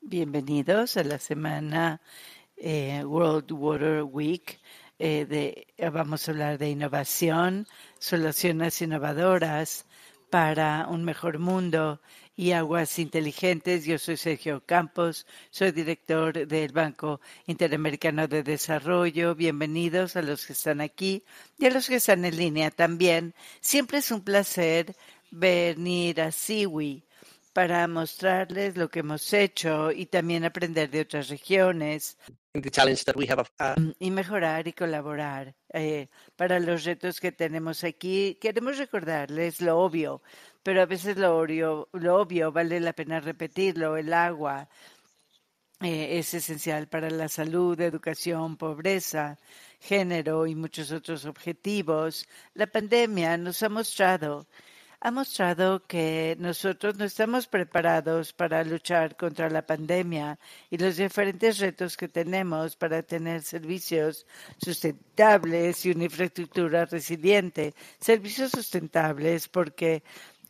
Bienvenidos a la semana eh, World Water Week. Eh, eh, vamos a hablar de innovación, soluciones innovadoras para un mejor mundo y aguas inteligentes. Yo soy Sergio Campos, soy director del Banco Interamericano de Desarrollo. Bienvenidos a los que están aquí y a los que están en línea también. Siempre es un placer venir a Siwi para mostrarles lo que hemos hecho y también aprender de otras regiones uh, mm, y mejorar y colaborar. Eh, para los retos que tenemos aquí, queremos recordarles lo obvio, pero a veces lo obvio, lo obvio vale la pena repetirlo. El agua eh, es esencial para la salud, educación, pobreza, género y muchos otros objetivos. La pandemia nos ha mostrado ha mostrado que nosotros no estamos preparados para luchar contra la pandemia y los diferentes retos que tenemos para tener servicios sustentables y una infraestructura resiliente. Servicios sustentables porque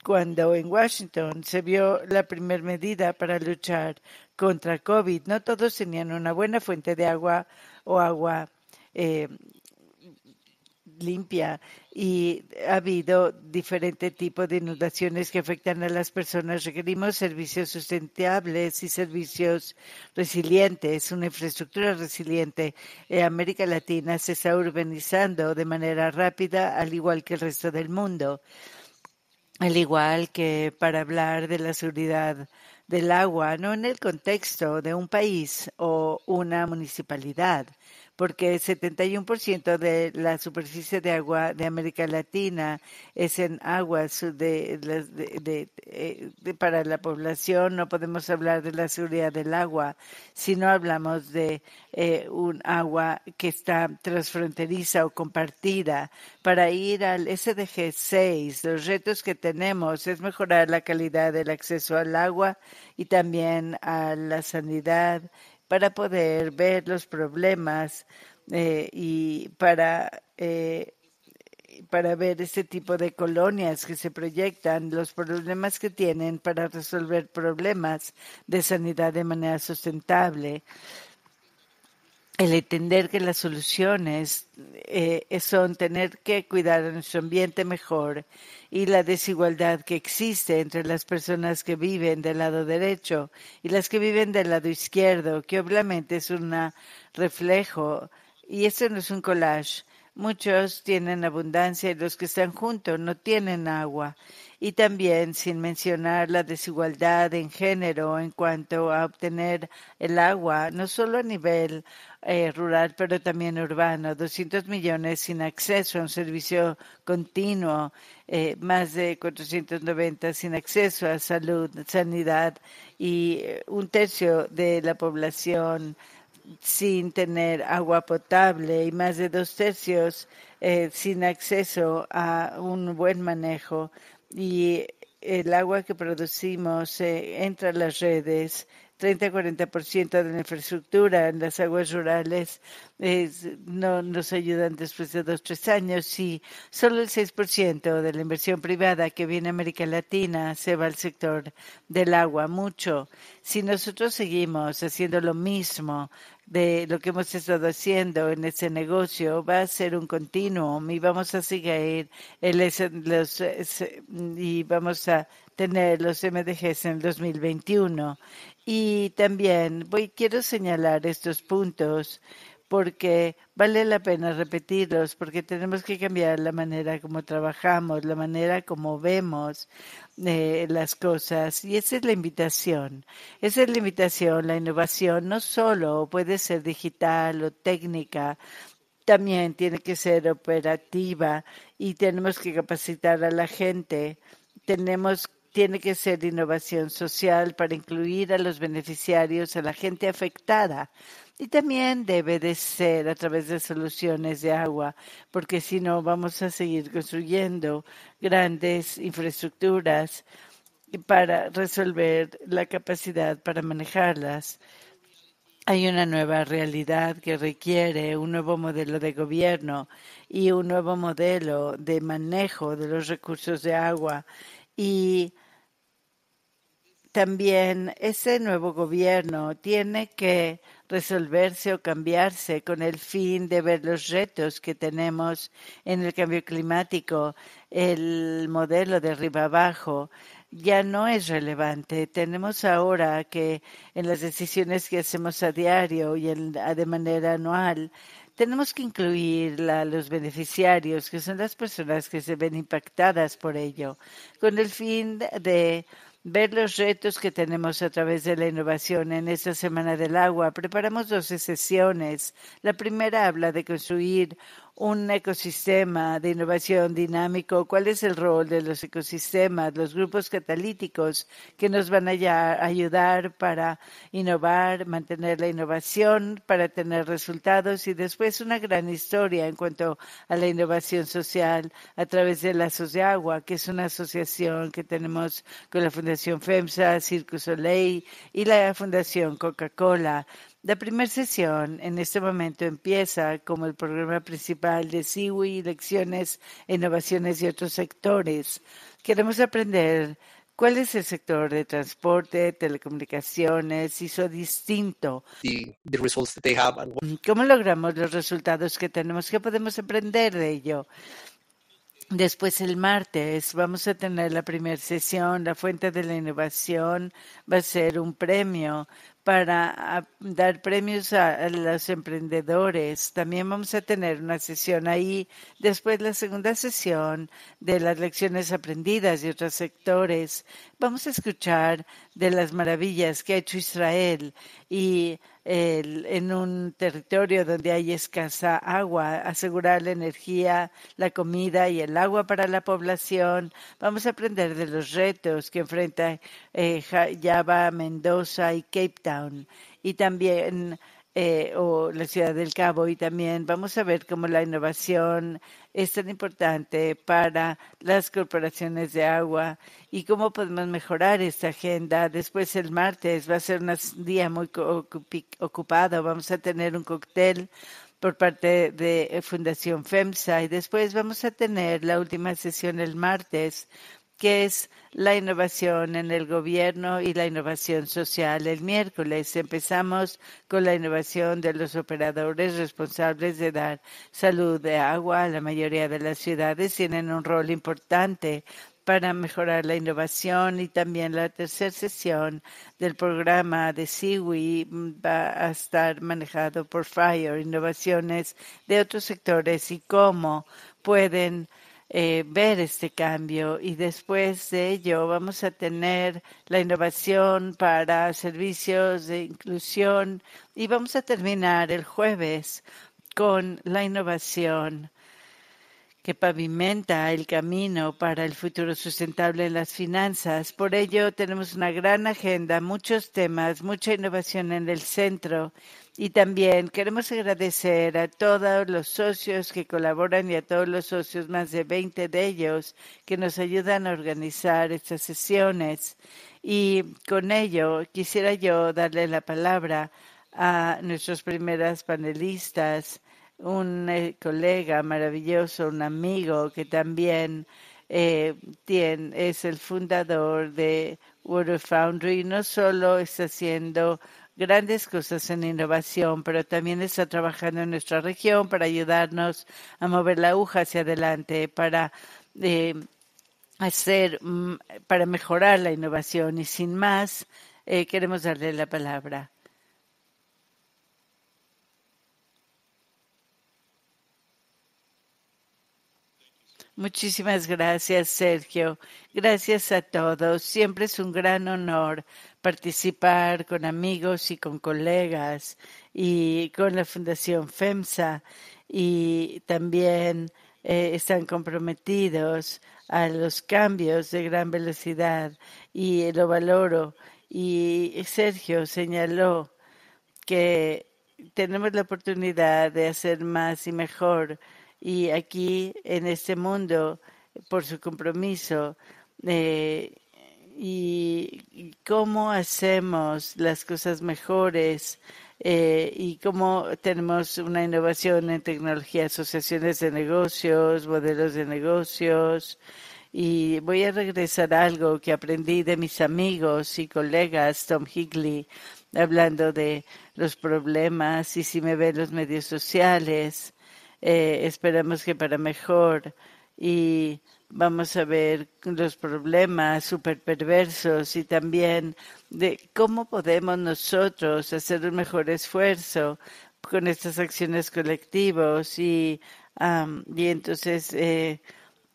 cuando en Washington se vio la primera medida para luchar contra COVID, no todos tenían una buena fuente de agua o agua eh, limpia y ha habido diferente tipo de inundaciones que afectan a las personas. Requerimos servicios sustentables y servicios resilientes, una infraestructura resiliente. Eh, América Latina se está urbanizando de manera rápida, al igual que el resto del mundo. Al igual que para hablar de la seguridad del agua, no en el contexto de un país o una municipalidad, porque el 71% de la superficie de agua de América Latina es en aguas eh, de, para la población. No podemos hablar de la seguridad del agua si no hablamos de eh, un agua que está transfronteriza o compartida. Para ir al SDG 6, los retos que tenemos es mejorar la calidad del acceso al agua y también a la sanidad para poder ver los problemas eh, y para, eh, para ver este tipo de colonias que se proyectan, los problemas que tienen para resolver problemas de sanidad de manera sustentable el entender que las soluciones eh, son tener que cuidar nuestro ambiente mejor y la desigualdad que existe entre las personas que viven del lado derecho y las que viven del lado izquierdo, que obviamente es un reflejo y esto no es un collage. Muchos tienen abundancia y los que están juntos no tienen agua y también sin mencionar la desigualdad en género en cuanto a obtener el agua, no solo a nivel eh, rural, pero también urbano. 200 millones sin acceso a un servicio continuo, eh, más de 490 sin acceso a salud, sanidad y eh, un tercio de la población sin tener agua potable y más de dos tercios sin acceso a un buen manejo y el agua que producimos eh, entra en las redes. 30-40% de la infraestructura en las aguas rurales no nos ayudan después de dos, tres años y solo el 6% de la inversión privada que viene a América Latina se va al sector del agua, mucho. Si nosotros seguimos haciendo lo mismo de lo que hemos estado haciendo en ese negocio va a ser un continuum y vamos a seguir y vamos a tener los MDGs en 2021. Y también voy, quiero señalar estos puntos porque vale la pena repetirlos, porque tenemos que cambiar la manera como trabajamos, la manera como vemos eh, las cosas. Y esa es la invitación. Esa es la invitación, la innovación no solo puede ser digital o técnica, también tiene que ser operativa y tenemos que capacitar a la gente. Tenemos tiene que ser innovación social para incluir a los beneficiarios, a la gente afectada y también debe de ser a través de soluciones de agua, porque si no vamos a seguir construyendo grandes infraestructuras para resolver la capacidad para manejarlas. Hay una nueva realidad que requiere un nuevo modelo de gobierno y un nuevo modelo de manejo de los recursos de agua y también ese nuevo gobierno tiene que resolverse o cambiarse con el fin de ver los retos que tenemos en el cambio climático. El modelo de arriba abajo ya no es relevante. Tenemos ahora que en las decisiones que hacemos a diario y de manera anual, tenemos que incluir a los beneficiarios, que son las personas que se ven impactadas por ello, con el fin de ver los retos que tenemos a través de la innovación. En esta Semana del Agua preparamos 12 sesiones. La primera habla de construir un ecosistema de innovación dinámico, cuál es el rol de los ecosistemas, los grupos catalíticos que nos van a ayudar para innovar, mantener la innovación, para tener resultados y después una gran historia en cuanto a la innovación social a través de la agua, que es una asociación que tenemos con la Fundación FEMSA, Circus Soleil y la Fundación Coca-Cola. La primera sesión en este momento empieza como el programa principal de CIWI, Lecciones, Innovaciones y otros sectores. Queremos aprender cuál es el sector de transporte, telecomunicaciones, hizo distinto. ¿Cómo logramos los resultados que tenemos? ¿Qué podemos aprender de ello? Después el martes vamos a tener la primera sesión, la fuente de la innovación va a ser un premio para ah, dar premios a, los emprendedores. También vamos a tener una sesión ahí. Después la segunda sesión de las lecciones aprendidas de otros sectores. Vamos a escuchar de las maravillas que ha hecho Israel y en un territorio donde hay escasa agua, asegurar la energía, la comida y el agua para la población. Vamos a aprender de los retos que enfrenta eh, Java, Mendoza y Cape Town y también eh, o la ciudad del Cabo y también vamos a ver cómo la innovación es tan importante para las corporaciones de agua y cómo podemos mejorar esta agenda. Después el martes va a ser un día muy ocupado. Vamos a tener un cóctel por parte de eh, Fundación FEMSA y después vamos a tener la última sesión el martes que es la innovación en el gobierno y la innovación social. El miércoles empezamos con la innovación de los operadores responsables de dar salud de agua. La mayoría de las ciudades tienen un rol importante para mejorar la innovación y también la tercera sesión del programa de SIWI va a estar manejado por FIRE, innovaciones de otros sectores y cómo pueden eh, ver este cambio y después de ello vamos a tener la innovación para servicios de inclusión y vamos a terminar el jueves con la innovación que pavimenta el camino para el futuro sustentable en las finanzas. Por ello, tenemos una gran agenda, muchos temas, mucha innovación en el centro y también queremos agradecer a todos los socios que colaboran y a todos los socios, más de 20 de ellos, que nos ayudan a organizar estas sesiones. Y con ello quisiera yo darle la palabra a nuestros primeras panelistas, un eh, colega maravilloso, un amigo que también eh, es el fundador de Water Foundry. No solo está haciendo grandes cosas en innovación, pero también está trabajando en nuestra región para ayudarnos a mover la aguja hacia adelante, para eh, hacer, mm, para mejorar la innovación. Y sin más, eh, queremos darle la palabra. Muchísimas gracias, Sergio. Gracias a todos. Siempre es un gran honor participar con amigos y con colegas y con la Fundación FEMSA y también eh, están comprometidos a los cambios de gran velocidad y lo valoro. Y Sergio señaló que tenemos la oportunidad de hacer más y mejor y aquí en este mundo por su compromiso eh, y cómo hacemos las cosas mejores eh, y cómo tenemos una innovación en tecnología, asociaciones de negocios, modelos de negocios. Y voy a regresar a algo que aprendí de mis amigos y colegas, Tom Higley, hablando de los problemas y si me ven los medios sociales, eh, esperamos que para mejor. Y vamos a ver los problemas súper perversos y también de cómo podemos nosotros hacer un mejor esfuerzo con estas acciones colectivas y, y entonces eh,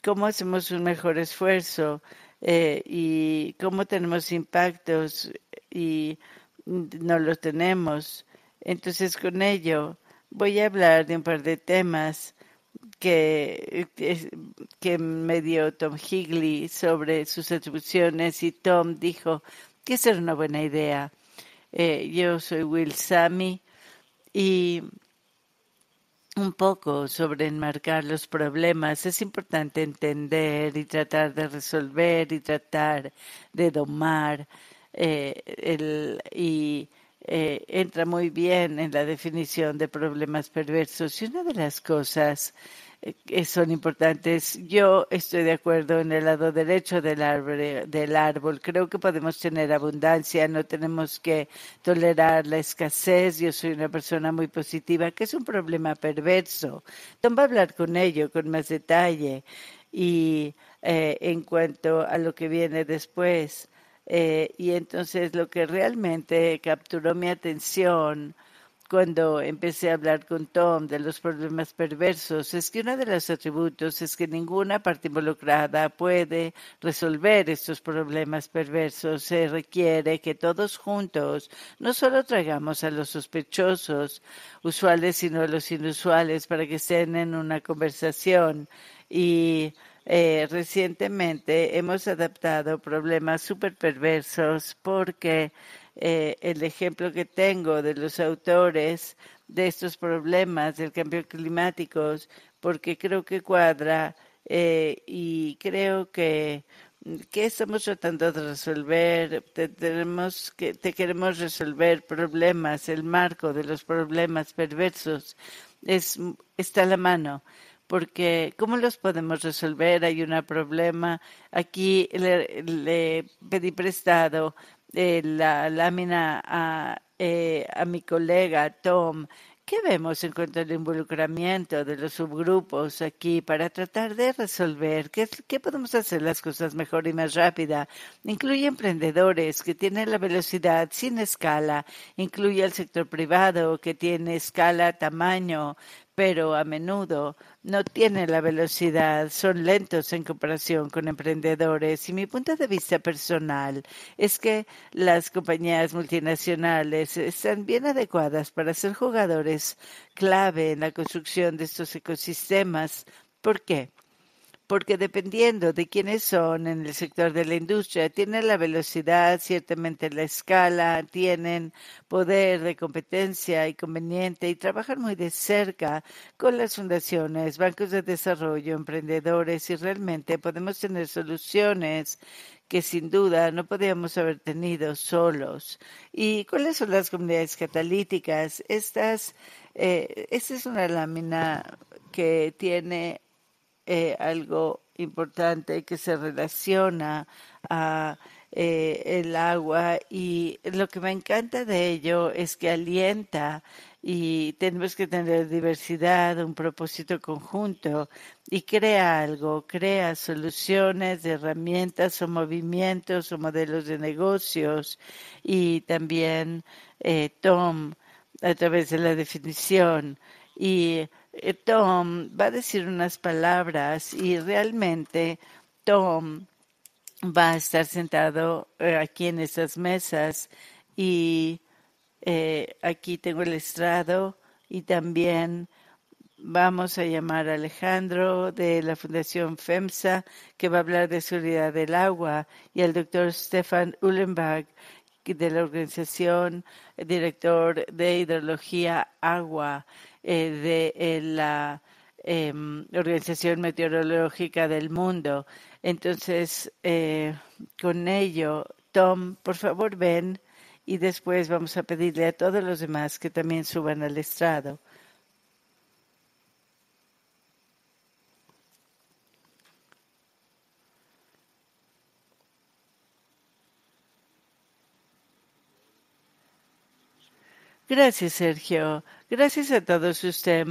cómo hacemos un mejor esfuerzo eh, y cómo tenemos impactos y no los tenemos. Entonces con ello voy a hablar de un par de temas que, me dio Tom Higley sobre sus atribuciones y Tom dijo que esa era una buena idea. Eh, yo soy Will Sammy y un poco sobre enmarcar los problemas. Es importante entender y tratar de resolver y tratar de domar eh, el, y eh, entra muy bien en la definición de problemas perversos. Y una de las cosas eh, que son importantes, yo estoy de acuerdo en el lado derecho del árbol, Creo que podemos tener abundancia, no tenemos que tolerar la escasez. Yo soy una persona muy positiva, que es un problema perverso. Tom va a hablar con ello con más detalle. Y eh, en cuanto a lo que viene después, eh, y entonces lo que realmente capturó mi atención cuando empecé a hablar con Tom de los problemas perversos es que uno de los atributos es que ninguna parte involucrada puede resolver estos problemas perversos. Se requiere que todos juntos no solo traigamos a los sospechosos usuales, sino a los inusuales para que estén en una conversación y eh, recientemente hemos adaptado problemas súper perversos porque eh, el ejemplo que tengo de los autores de estos problemas del cambio climático, porque creo que cuadra eh, y creo que estamos tratando de resolver? tenemos que, queremos resolver problemas, el marco de los problemas perversos está a la mano porque ¿cómo los podemos resolver? Hay un problema. Aquí le, pedí prestado eh, la lámina a, eh, a mi colega Tom. ¿Qué vemos en cuanto al involucramiento de los subgrupos aquí para tratar de resolver qué, qué podemos hacer las cosas mejor y más rápida? Incluye emprendedores que tienen la velocidad sin escala, incluye al sector privado que tiene escala, tamaño, pero a menudo no tienen la velocidad, son lentos en comparación con emprendedores. Y mi punto de vista personal es que las compañías multinacionales están bien adecuadas para ser jugadores clave en la construcción de estos ecosistemas. ¿Por qué? porque dependiendo de quiénes son en el sector de la industria, tienen la velocidad, ciertamente la escala, tienen poder de competencia y conveniente y trabajan muy de cerca con las fundaciones, bancos de desarrollo, emprendedores y realmente podemos tener soluciones que sin duda no podíamos haber tenido solos. ¿Y cuáles son las comunidades catalíticas? Estas, eh, esta es una lámina que tiene eh, algo importante que se relaciona a eh, el agua y lo que me encanta de ello es que alienta y tenemos que tener diversidad, un propósito conjunto y crea algo, crea soluciones, herramientas o movimientos o modelos de negocios y también eh, Tom a través de la definición y eh, Tom va a decir unas palabras y realmente Tom va a estar sentado eh, aquí en estas mesas y eh, aquí tengo el estrado y también vamos a llamar a Alejandro de la Fundación FEMSA que va a hablar de seguridad del agua y al doctor Stefan Uhlenbach de la organización director de hidrología agua eh, de eh, la em, Organización Meteorológica del Mundo. Entonces, eh, con ello, Tom, por favor, ven y después vamos a pedirle a todos los demás que también suban al estrado. Gracias, Sergio. Gracias a todos, ustedes,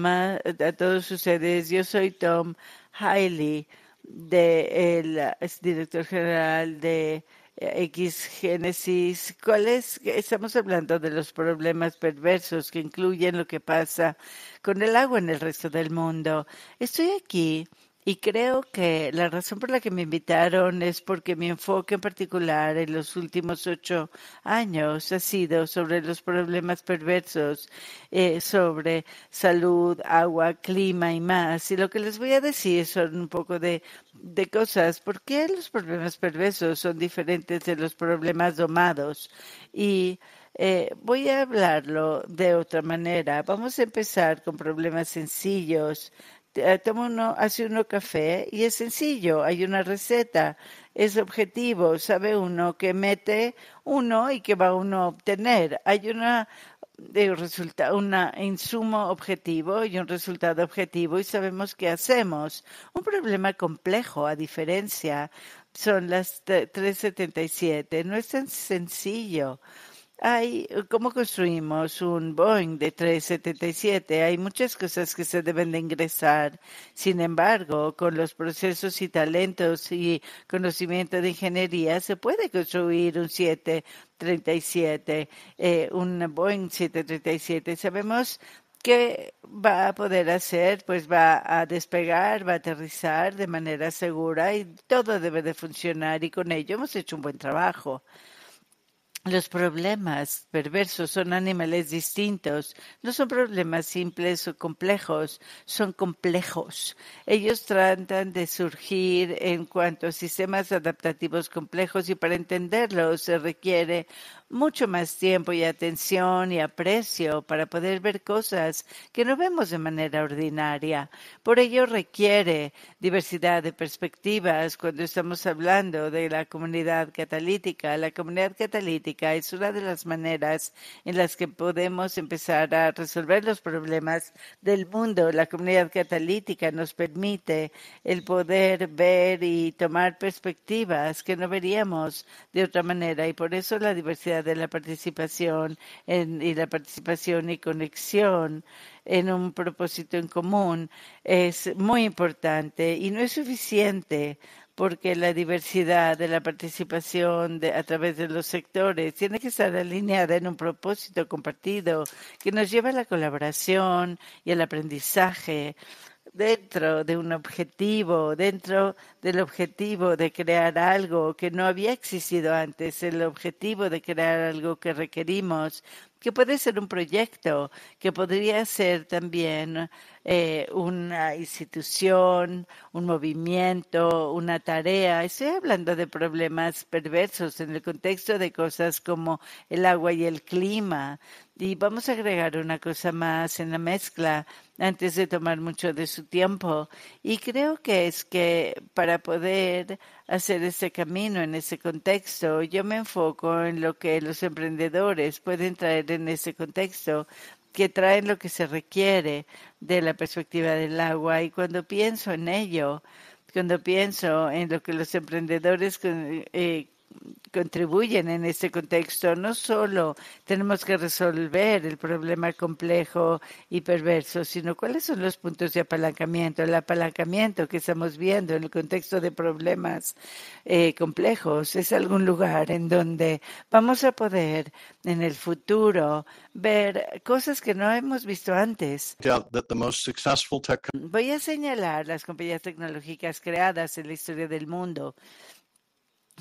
a todos ustedes. Yo soy Tom Hailey, de, el, director general de eh, X Génesis. Estamos hablando de los problemas perversos que incluyen lo que pasa con el agua en el resto del mundo. Estoy aquí y creo que la razón por la que me invitaron es porque mi enfoque en particular en los últimos ocho años ha sido sobre los problemas perversos, eh, sobre salud, agua, clima y más. Y lo que les voy a decir son un poco de, cosas. ¿Por qué los problemas perversos son diferentes de los problemas domados? Y eh, voy a hablarlo de otra manera. Vamos a empezar con problemas sencillos eh, toma uno, hace uno café y es sencillo, hay una receta, es objetivo, sabe uno que mete uno y que va uno a obtener. Hay una un insumo objetivo y un resultado objetivo y sabemos qué hacemos. Un problema complejo, a diferencia, son las 377. No es tan sencillo. Hay, eh, ¿Cómo construimos un Boeing de 377? Hay muchas cosas que se deben de ingresar. Sin embargo, con los procesos y talentos y conocimiento de ingeniería, se puede construir un 737, eh, un Boeing 737. Sabemos que va a poder hacer? Pues va a despegar, va a aterrizar de manera segura y todo debe de funcionar y con ello hemos hecho un buen trabajo. Los problemas perversos son animales distintos, no son problemas simples o complejos, son complejos. Ellos tratan de surgir en cuanto a sistemas adaptativos complejos y para entenderlos se requiere mucho más tiempo y atención y aprecio para poder ver cosas que no vemos de manera ordinaria. Por ello requiere diversidad de perspectivas cuando estamos hablando de la comunidad catalítica. La comunidad catalítica es una de las maneras en las que podemos empezar a resolver los problemas del mundo. La comunidad catalítica nos permite el poder ver y tomar perspectivas que no veríamos de otra manera y por eso la diversidad de la participación y la participación y conexión en un propósito en común es muy importante y no es suficiente porque la diversidad de la participación a través de los sectores tiene que estar alineada en un propósito compartido que nos lleva a la colaboración y al aprendizaje dentro de un objetivo, dentro del objetivo de crear algo que no había existido antes, el objetivo de crear algo que requerimos que puede ser un proyecto, que podría ser también eh, una institución, un movimiento, una tarea. Estoy hablando de problemas perversos en el contexto de cosas como el agua y el clima. Y vamos a agregar una cosa más en la mezcla antes de tomar mucho de su tiempo. Y creo que es que para poder hacer ese camino en ese contexto, yo me enfoco en lo que los emprendedores pueden traer en ese contexto, que traen lo que se requiere de la perspectiva del agua. Y cuando pienso en ello, cuando pienso en lo que los emprendedores eh, contribuyen en este contexto. No solo tenemos que resolver el problema complejo y perverso, sino cuáles son los puntos de apalancamiento. El apalancamiento que estamos viendo en el contexto de problemas eh, complejos es algún lugar en donde vamos a poder en el futuro ver cosas que no hemos visto antes. Voy a señalar las compañías tecnológicas creadas en la historia del mundo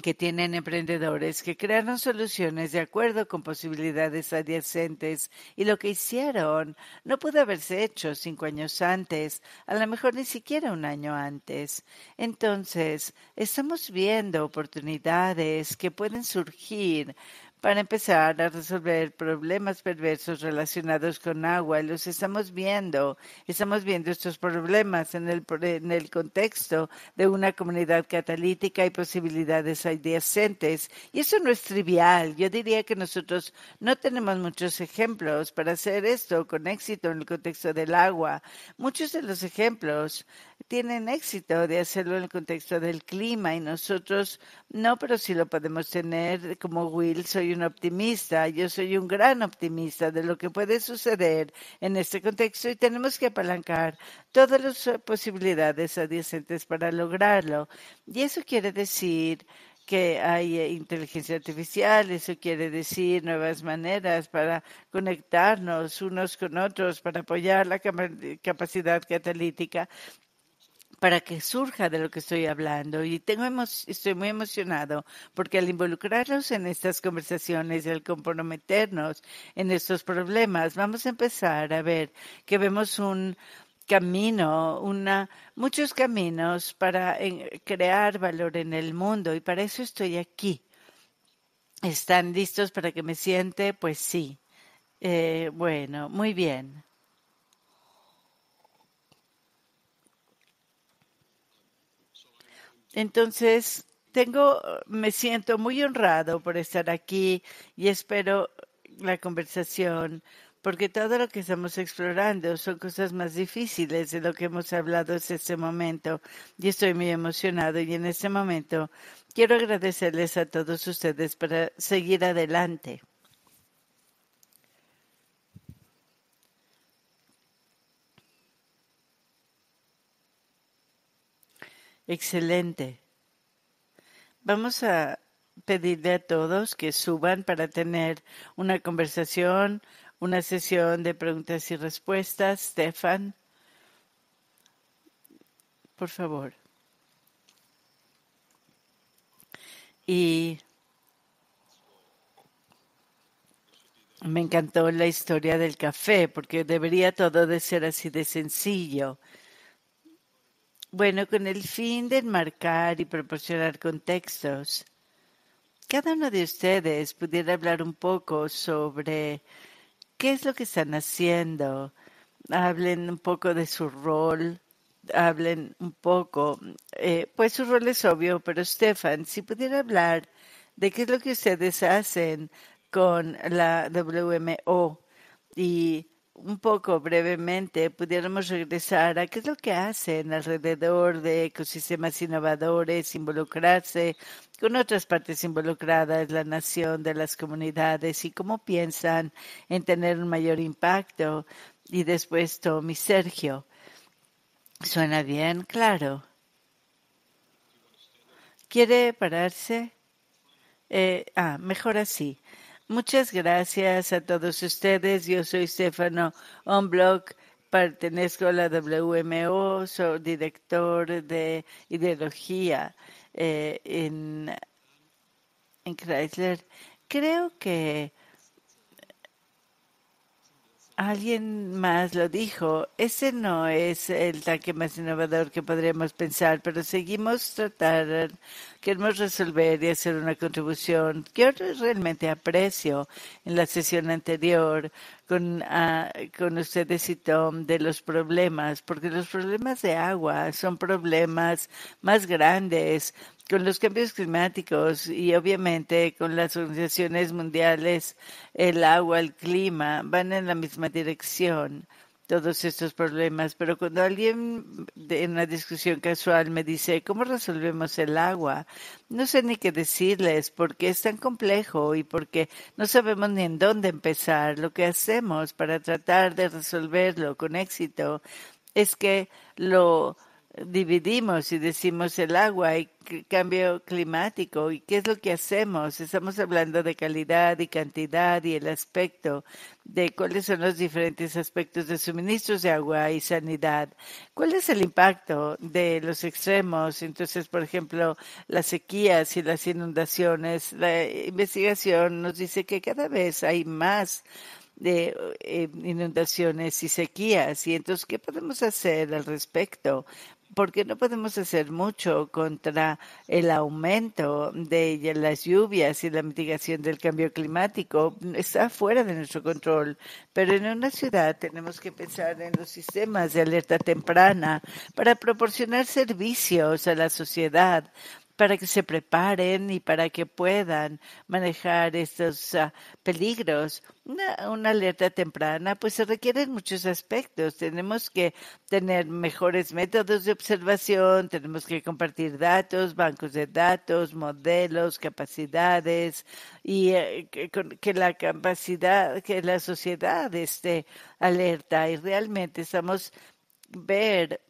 que tienen emprendedores que crearon soluciones de acuerdo con posibilidades adyacentes y lo que hicieron no pudo haberse hecho cinco años antes, a lo mejor ni siquiera un año antes. Entonces, estamos viendo oportunidades que pueden surgir para empezar a resolver problemas perversos relacionados con agua. Los estamos viendo, estamos viendo estos problemas en el, en el contexto de una comunidad catalítica y posibilidades adyacentes. Y eso no es trivial. Yo diría que nosotros no tenemos muchos ejemplos para hacer esto con éxito en el contexto del agua. Muchos de los ejemplos tienen éxito de hacerlo en el contexto del clima y nosotros no, pero sí lo podemos tener. Como Will, soy un optimista, yo soy un gran optimista de lo que puede suceder en este contexto y tenemos que apalancar todas las eh, posibilidades adyacentes para lograrlo. Y eso quiere decir que hay eh, inteligencia artificial, eso quiere decir nuevas maneras para conectarnos unos con otros, para apoyar la eh, capacidad catalítica para que surja de lo que estoy hablando. Y tengo estoy muy emocionado porque al involucrarnos en estas conversaciones, y al comprometernos en estos problemas, vamos a empezar a ver que vemos un camino, una, muchos caminos para eh, crear valor en el mundo y para eso estoy aquí. ¿Están listos para que me siente? Pues sí. Eh, bueno, muy bien. Entonces, tengo, me siento muy honrado por estar aquí y espero la conversación, porque todo lo que estamos explorando son cosas más difíciles de lo que hemos hablado hasta este momento. Y estoy muy emocionado y en este momento quiero agradecerles a todos ustedes para seguir adelante. Excelente. Vamos a pedirle a todos que suban para tener una conversación, una sesión de preguntas y respuestas. Stefan, por favor. Y me encantó la historia del café, porque debería todo de ser así de sencillo. Bueno, con el fin de enmarcar y proporcionar contextos, cada uno de ustedes pudiera hablar un poco sobre qué es lo que están haciendo. Hablen un poco de su rol, hablen un poco. Eh, pues su rol es obvio, pero Stefan, si pudiera hablar de qué es lo que ustedes hacen con la WMO y un poco brevemente pudiéramos regresar a qué es lo que hacen alrededor de ecosistemas innovadores, involucrarse con otras partes involucradas, la nación, de las comunidades y cómo piensan en tener un mayor impacto. Y después Tom Sergio. ¿Suena bien? Claro. ¿Quiere pararse? Eh, ah, mejor así. Muchas gracias a todos ustedes. Yo soy Stefano Onblock, pertenezco a la WMO, soy director de ideología eh, en, en Chrysler. Creo que Alguien más lo dijo, ese no es el tanque más innovador que podríamos pensar, pero seguimos tratando, queremos resolver y hacer una contribución. Yo realmente aprecio en la sesión anterior con, ah, con ustedes y Tom de los problemas, porque los problemas de agua son problemas más grandes con los cambios climáticos y obviamente con las organizaciones mundiales, el agua, el clima, van en la misma dirección todos estos problemas. Pero cuando alguien en una discusión casual me dice, ¿cómo resolvemos el agua? No sé ni qué decirles porque es tan complejo y porque no sabemos ni en dónde empezar. Lo que hacemos para tratar de resolverlo con éxito es que lo dividimos y decimos el agua y cambio climático y qué es lo que hacemos. Estamos hablando de calidad y cantidad y el aspecto de cuáles son los diferentes aspectos de suministros de agua y sanidad. ¿Cuál es el impacto de los extremos? Entonces, por ejemplo, las sequías y las inundaciones. La investigación nos dice que cada vez hay más de eh, inundaciones y sequías. Y entonces, ¿qué podemos hacer al respecto porque no podemos hacer mucho contra el aumento de las lluvias y la mitigación del cambio climático. Está fuera de nuestro control, pero en una ciudad tenemos que pensar en los sistemas de alerta temprana para proporcionar servicios a la sociedad, para que se preparen y para que puedan manejar estos ah, peligros. Una, alerta temprana, pues se requieren muchos aspectos. Tenemos que tener mejores métodos de observación, tenemos que compartir datos, bancos de datos, modelos, capacidades y eh, que, la capacidad, que la sociedad esté alerta y realmente estamos ver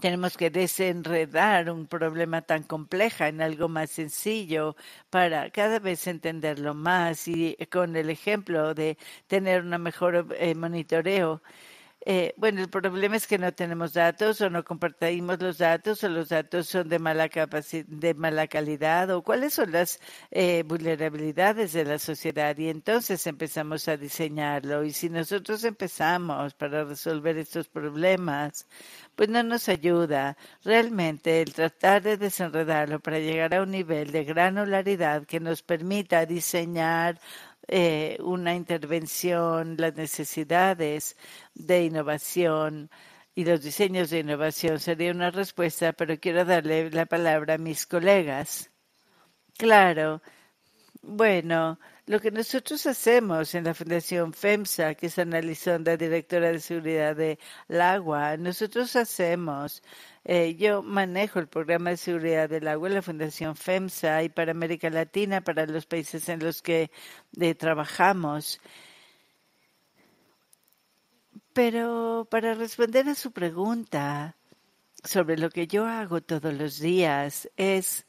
tenemos que desenredar un problema tan compleja en algo más sencillo para cada vez entenderlo más y con el ejemplo de tener una mejor eh, monitoreo eh, bueno, el problema es que no tenemos datos o no compartimos los datos o los datos son de mala, de mala calidad o cuáles son las eh, vulnerabilidades de la sociedad y entonces empezamos a diseñarlo. Y si nosotros empezamos para resolver estos problemas, pues no nos ayuda. Realmente el tratar de desenredarlo para llegar a un nivel de granularidad que nos permita diseñar eh, una intervención, las necesidades de innovación y los diseños de innovación sería una respuesta, pero quiero darle la palabra a mis colegas. Claro. Bueno, lo que nosotros hacemos en la Fundación FEMSA, que es en la directora de Seguridad del Agua, nosotros hacemos eh, yo manejo el programa de seguridad del agua en la Fundación FEMSA y para América Latina, para los países en los que eh, trabajamos. Pero para responder a su pregunta sobre lo que yo hago todos los días es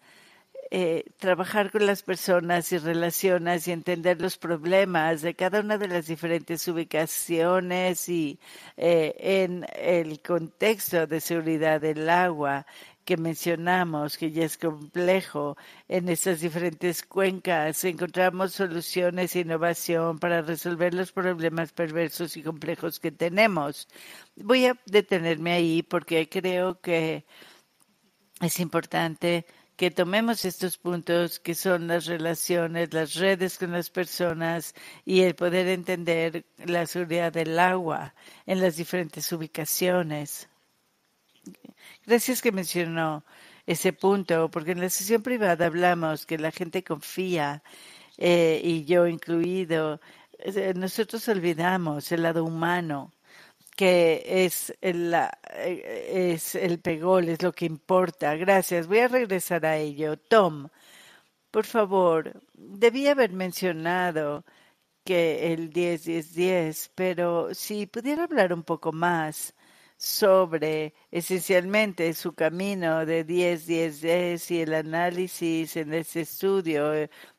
eh, trabajar con las personas y relaciones y entender los problemas de cada una de las diferentes ubicaciones y eh, en el contexto de seguridad del agua que mencionamos, que ya es complejo, en estas diferentes cuencas encontramos soluciones e innovación para resolver los problemas perversos y complejos que tenemos. Voy a detenerme ahí porque creo que es importante que tomemos estos puntos que son las relaciones, las redes con las personas y el poder entender la seguridad del agua en las diferentes ubicaciones. Gracias que mencionó ese punto, porque en la sesión privada hablamos que la gente confía eh, y yo incluido. Eh, nosotros olvidamos el lado humano que es el, eh, es pegol, es lo que importa. Gracias. Voy a regresar a ello. Tom, por favor, debía haber mencionado que el 10-10-10, pero si pudiera hablar un poco más sobre esencialmente su camino de 10-10-10 y el análisis en ese estudio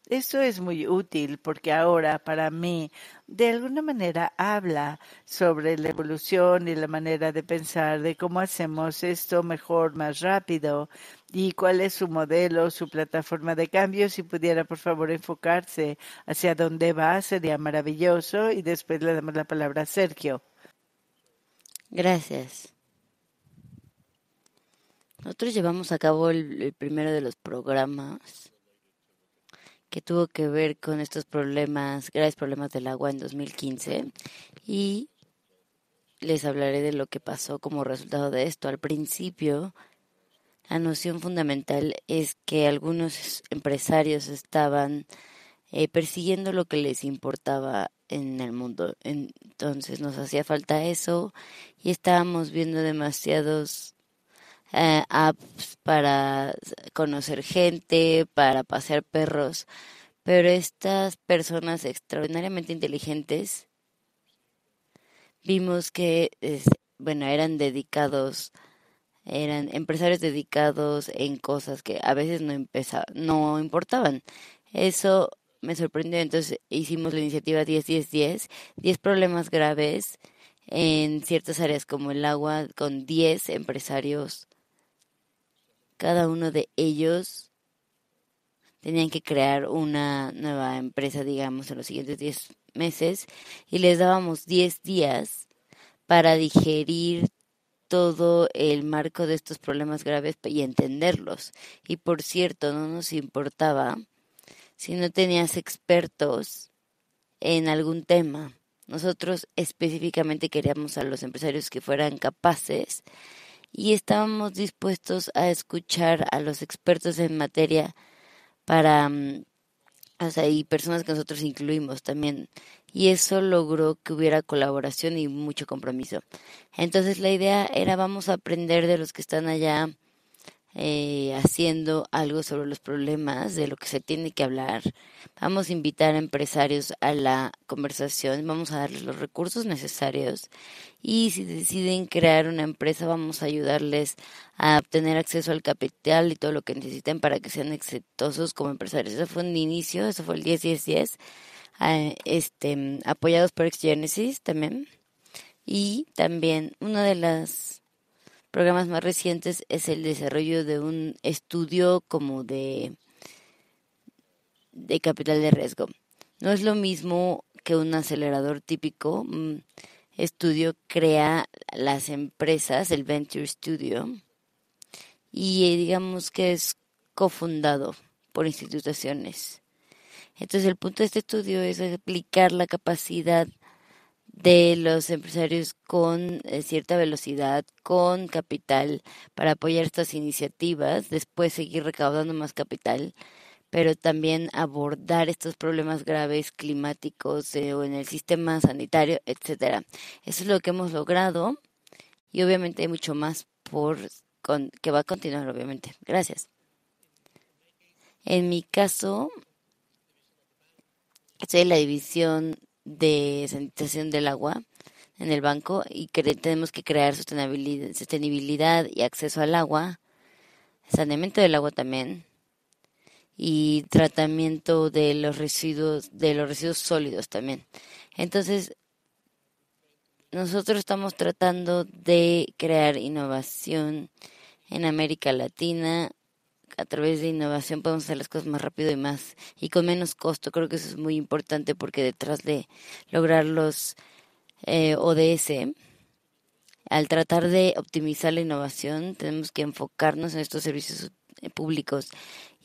eso es muy útil porque ahora para mí de alguna manera habla sobre la evolución y la manera de pensar de cómo hacemos esto mejor, más rápido y cuál es su modelo, su plataforma de cambio. Si pudiera por favor enfocarse hacia dónde va sería maravilloso y después le damos la palabra a Sergio. Gracias. Nosotros llevamos a cabo el primero de los programas que tuvo que ver con estos problemas, graves problemas del agua en 2015 y les hablaré de lo que pasó como resultado de esto. Al principio, la noción fundamental es que algunos empresarios estaban eh, persiguiendo lo que les importaba en el mundo. Entonces nos hacía falta eso y estábamos viendo demasiados eh, apps para conocer gente, para pasear perros, pero estas personas extraordinariamente inteligentes vimos que, bueno, eran dedicados, eran empresarios dedicados en cosas que a veces no, no importaban. Eso me sorprendió. Entonces hicimos la iniciativa 10-10-10, 10 problemas graves en ciertas áreas como el agua, con 10 empresarios cada uno de ellos tenían que crear una nueva empresa, digamos, en los siguientes 10 meses y les dábamos 10 días para digerir todo el marco de estos problemas graves y entenderlos. Y por cierto, no nos importaba si no tenías expertos en algún tema. Nosotros específicamente queríamos a los empresarios que fueran capaces y estábamos dispuestos a escuchar a los expertos en materia para mm, o y personas que nosotros incluimos también. Y eso logró que hubiera colaboración y mucho compromiso. Entonces la idea era vamos a aprender de los que están allá, eh, haciendo algo sobre los problemas de lo que se tiene que hablar. Vamos a invitar a empresarios a la conversación, vamos a darles los recursos necesarios y si deciden crear una empresa vamos a ayudarles a obtener acceso al capital y todo lo que necesiten para que sean exitosos como empresarios. Eso fue un inicio, eso fue el 10-10-10, este, apoyados por Ex Genesis también. Y también una de las programas más recientes es el desarrollo de un estudio como de, de capital de riesgo. No es lo mismo que un acelerador típico. Estudio crea las empresas, el Venture Studio, y eh, digamos que es cofundado por instituciones. Entonces el punto de este estudio es aplicar la capacidad de los empresarios con eh, cierta velocidad, con capital para apoyar estas iniciativas, después seguir recaudando más capital, pero también abordar estos problemas graves climáticos eh, o en el sistema sanitario, etcétera. Eso es lo que hemos logrado y obviamente hay mucho más por con, que va a continuar, obviamente. Gracias. En mi caso, soy de la división de sanitación del agua en el banco y cre tenemos que crear sostenibilidad, sostenibilidad y acceso al agua, saneamiento del agua también y tratamiento de los residuos de los residuos sólidos también. Entonces, nosotros estamos tratando de crear innovación en América Latina a través de innovación podemos hacer las cosas más rápido y más y con menos costo. Creo que eso es muy importante porque detrás de lograr los eh, ODS, al tratar de optimizar la innovación, tenemos que enfocarnos en estos servicios eh, públicos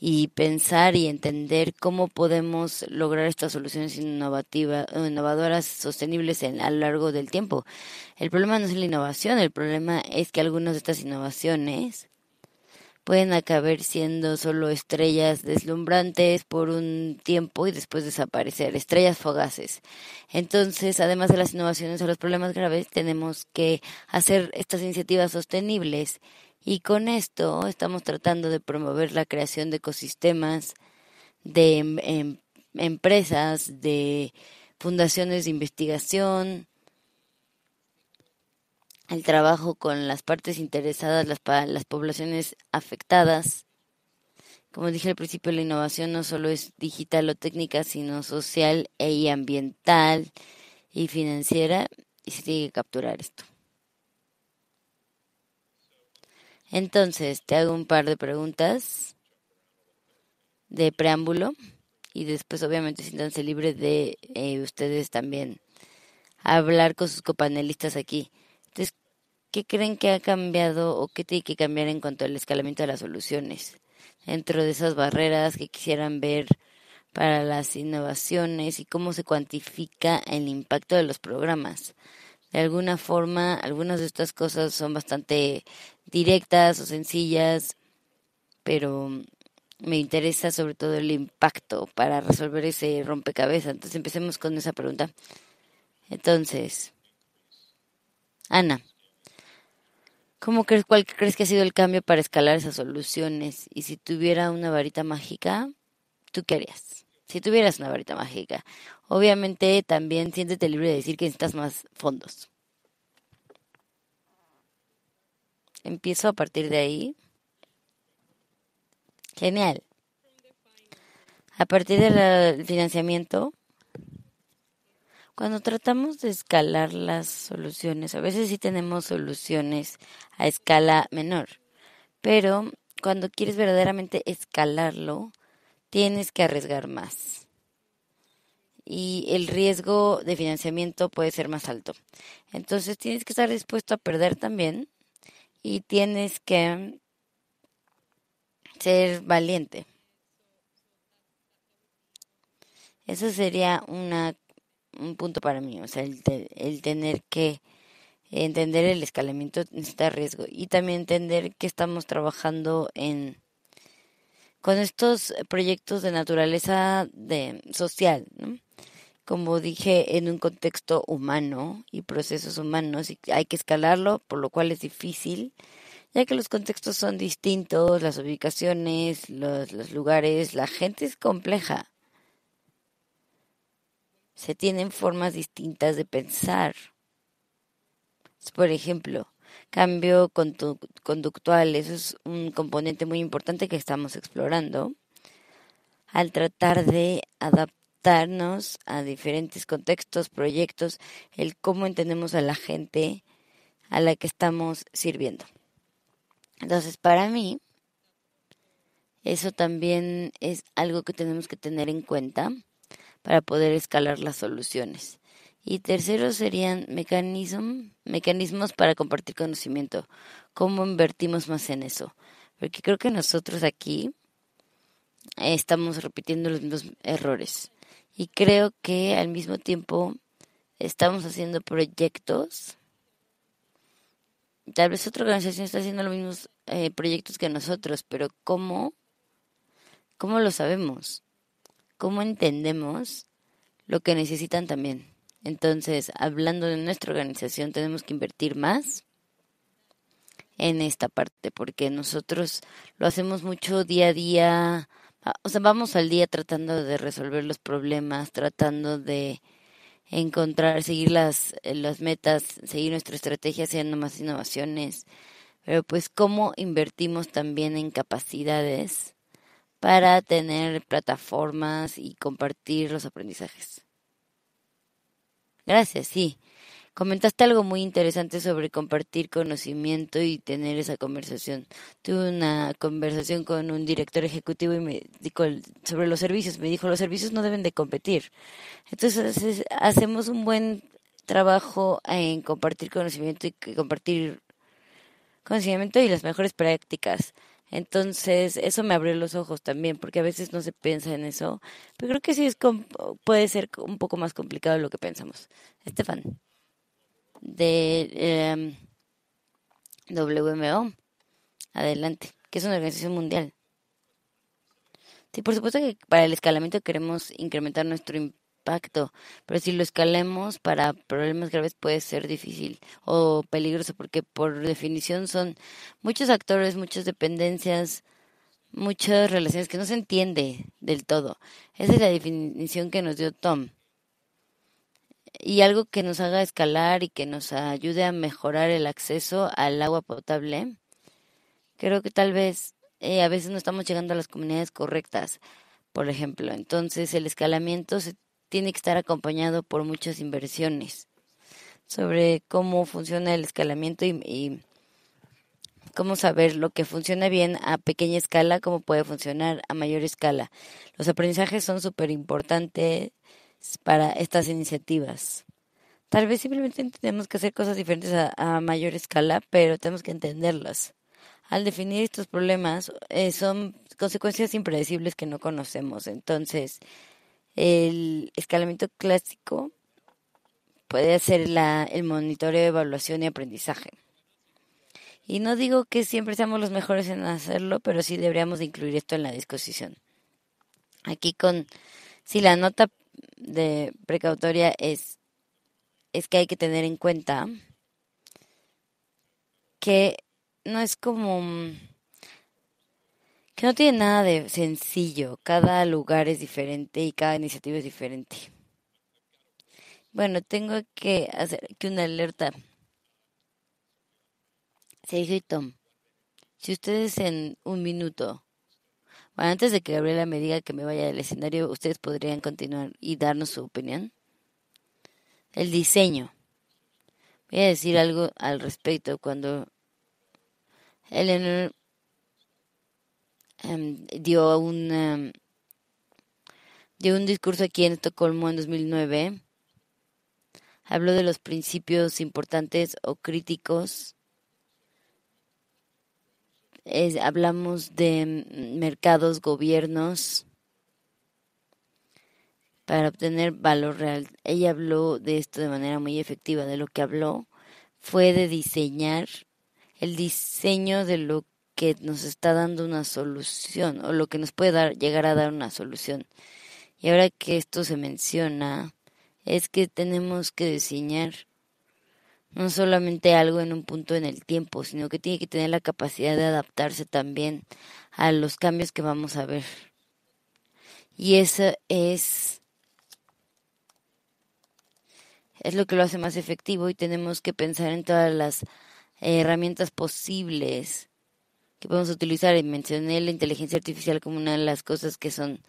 y pensar y entender cómo podemos lograr estas soluciones innovativas, innovadoras, sostenibles a lo largo del tiempo. El problema no es la innovación, el problema es que algunas de estas innovaciones pueden acabar siendo solo estrellas deslumbrantes por un tiempo y después desaparecer, estrellas fogaces. Entonces, además de las innovaciones o los problemas graves, tenemos que hacer estas iniciativas sostenibles y con esto estamos tratando de promover la creación de ecosistemas, de em, em, empresas, de fundaciones de investigación, el trabajo con las partes interesadas, las, las poblaciones afectadas. Como dije al principio, la innovación no solo es digital o técnica, sino social e ambiental y financiera, y se tiene que capturar esto. Entonces, te hago un par de preguntas de preámbulo y después obviamente siéntanse libres de eh, ustedes también hablar con sus copanelistas aquí. ¿qué creen que ha cambiado o qué tiene que cambiar en cuanto al escalamiento de las soluciones? Dentro de esas barreras que quisieran ver para las innovaciones y cómo se cuantifica el impacto de los programas. De alguna forma, algunas de estas cosas son bastante directas o sencillas, pero mm, me interesa sobre todo el impacto para resolver ese rompecabezas. Entonces empecemos con esa pregunta. Entonces, Ana, ¿Cómo crees, cuál crees que ha sido el cambio para escalar esas soluciones? Y si tuviera una varita mágica, ¿tú qué harías? Si tuvieras una varita mágica. Obviamente también siéntete libre de decir que necesitas más fondos. Empiezo a partir de ahí. Genial. A partir del eh, financiamiento, cuando tratamos de escalar las soluciones, a veces sí tenemos soluciones a escala menor, pero cuando quieres verdaderamente escalarlo, tienes que arriesgar más. Y el riesgo de financiamiento puede ser más alto. Entonces tienes que estar dispuesto a perder también y tienes que ser valiente. Eso sería una un punto para mí, o sea, el, tener que entender el escalamiento necesita riesgo y también entender que estamos trabajando en con estos proyectos de naturaleza de social, como dije, en un contexto humano y procesos humanos hay que escalarlo, por lo cual es difícil, ya que los contextos son distintos, las ubicaciones, los lugares, la gente es compleja se tienen formas distintas de pensar. Por ejemplo, cambio conductual, eso es un componente muy importante que estamos explorando al tratar de adaptarnos a diferentes contextos, proyectos, el cómo entendemos a la gente a la que estamos sirviendo. Entonces, para mí, eso también es algo que tenemos que tener en cuenta para poder escalar las soluciones. Y tercero serían mecanismos para compartir conocimiento. ¿Cómo invertimos más en eso? Porque creo que nosotros aquí estamos repitiendo los mismos errores. Y creo que al mismo tiempo estamos haciendo proyectos. Tal vez otra organización está haciendo los mismos eh, proyectos que nosotros, pero ¿cómo? ¿Cómo lo sabemos? cómo entendemos lo que necesitan también. Entonces, hablando de nuestra organización, tenemos que invertir más en esta parte, porque nosotros lo hacemos mucho día a día, ah, o sea, vamos al día tratando de resolver los problemas, tratando de encontrar, seguir las, eh, metas, seguir nuestra estrategia haciendo más innovaciones, pero pues cómo invertimos también en capacidades para tener plataformas y compartir los aprendizajes. Gracias, sí. Comentaste algo muy interesante sobre compartir conocimiento y tener esa conversación. Tuve una conversación con un director ejecutivo y me dijo sobre los servicios. Me dijo, los servicios no deben de competir. Entonces hacemos un buen trabajo en compartir conocimiento y compartir conocimiento y las mejores prácticas. Entonces, eso me abrió los ojos también, porque a veces no se piensa en eso, pero creo que sí es puede ser un poco más complicado de lo que pensamos. Estefan, de em, WMO, adelante, que es una organización mundial. Sí, por supuesto que para el escalamiento queremos incrementar nuestro pero si lo escalemos para problemas graves puede ser difícil o peligroso porque por definición son muchos actores, muchas dependencias, muchas relaciones que no se entiende del todo. Esa es la definición que nos dio Tom. Y algo que nos haga escalar y que nos ayude a mejorar el acceso al agua potable, creo que tal vez eh, a veces no estamos llegando a las comunidades correctas, por ejemplo. Entonces el escalamiento se tiene que estar acompañado por muchas inversiones sobre cómo funciona el escalamiento y, cómo saber lo que funciona bien a pequeña escala, cómo puede funcionar a mayor escala. Los aprendizajes son súper importantes para estas iniciativas. Tal vez simplemente tenemos que hacer cosas diferentes a, mayor escala, pero tenemos que entenderlas. Al definir estos problemas, eh, son consecuencias impredecibles que no conocemos. Entonces, el escalamiento clásico puede ser la, el monitoreo, evaluación y aprendizaje. Y no digo que siempre seamos los mejores en hacerlo, pero sí deberíamos de incluir esto en la disposición. Aquí con, si la nota de precautoria es, es que hay que tener en cuenta que no es como que no tiene nada de sencillo. Cada lugar es diferente y cada iniciativa es diferente. Bueno, tengo que hacer aquí una alerta. Sergio y Tom, si ustedes en un minuto, antes de que Gabriela me diga que me vaya del escenario, ustedes podrían continuar y darnos su opinión. El diseño. Voy a decir algo al respecto. Cuando Eleanor Em, dio un em, un discurso aquí en Estocolmo en 2009. Habló de los principios importantes o críticos. hablamos de em, mercados, gobiernos para obtener valor real. Ella habló de esto de manera muy efectiva. De lo que habló fue de diseñar el diseño de lo que que nos está dando una solución o lo que nos puede dar, llegar a dar una solución. Y ahora que esto se menciona, es que tenemos que diseñar no solamente algo en un punto en el tiempo, sino que tiene que tener la capacidad de adaptarse también a los cambios que vamos a ver. Y eso es, es lo que lo hace más efectivo y tenemos que pensar en todas las herramientas posibles que podemos utilizar. Y mencioné la inteligencia artificial como una de las cosas que son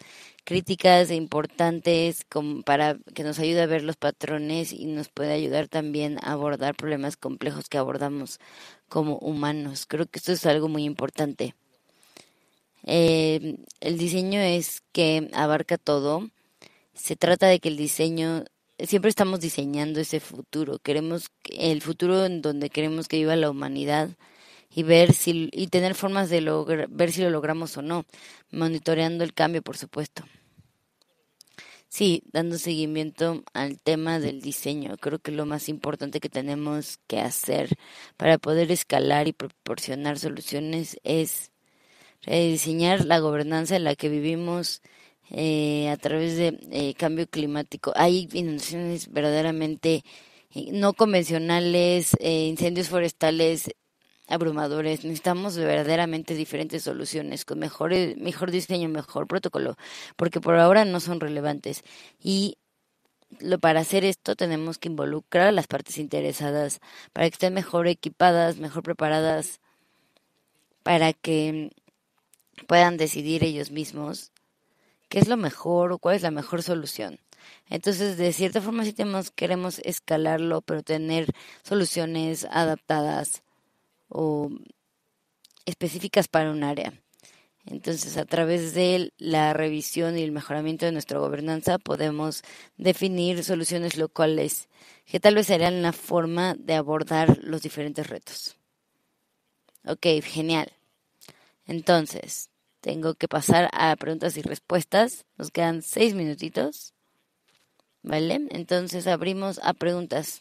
críticas e importantes para que nos ayude a ver los patrones y nos puede ayudar también a abordar problemas complejos que abordamos como humanos. Creo que esto es algo muy importante. Eh, el diseño es que abarca todo. Se trata de que el diseño siempre estamos diseñando ese futuro. Queremos el futuro en donde queremos que viva la humanidad y ver si y tener formas de ver si lo logramos o no, monitoreando el cambio, por supuesto. Sí, dando seguimiento al tema del diseño. Creo que lo más importante que tenemos que hacer para poder escalar y proporcionar soluciones es rediseñar la gobernanza en la que vivimos eh, a través de eh, cambio climático. Hay inundaciones verdaderamente eh, no convencionales, incendios forestales abrumadores. Necesitamos verdaderamente diferentes soluciones con mejor, eh, mejor diseño, mejor protocolo, porque por ahora no son relevantes. Y para hacer esto tenemos que involucrar a las partes interesadas para que estén mejor equipadas, mejor preparadas, para que puedan decidir ellos mismos qué es lo mejor o cuál es la mejor solución. Entonces, de cierta forma, sí tenemos, queremos escalarlo, pero tener soluciones adaptadas o específicas para un área. Entonces, a través de la revisión y el mejoramiento de nuestra gobernanza, podemos definir soluciones locales que tal vez serían la forma de abordar los diferentes retos. Ok, genial. Entonces, tengo que pasar a preguntas y respuestas. Nos quedan seis minutitos. ¿Vale? Entonces abrimos a preguntas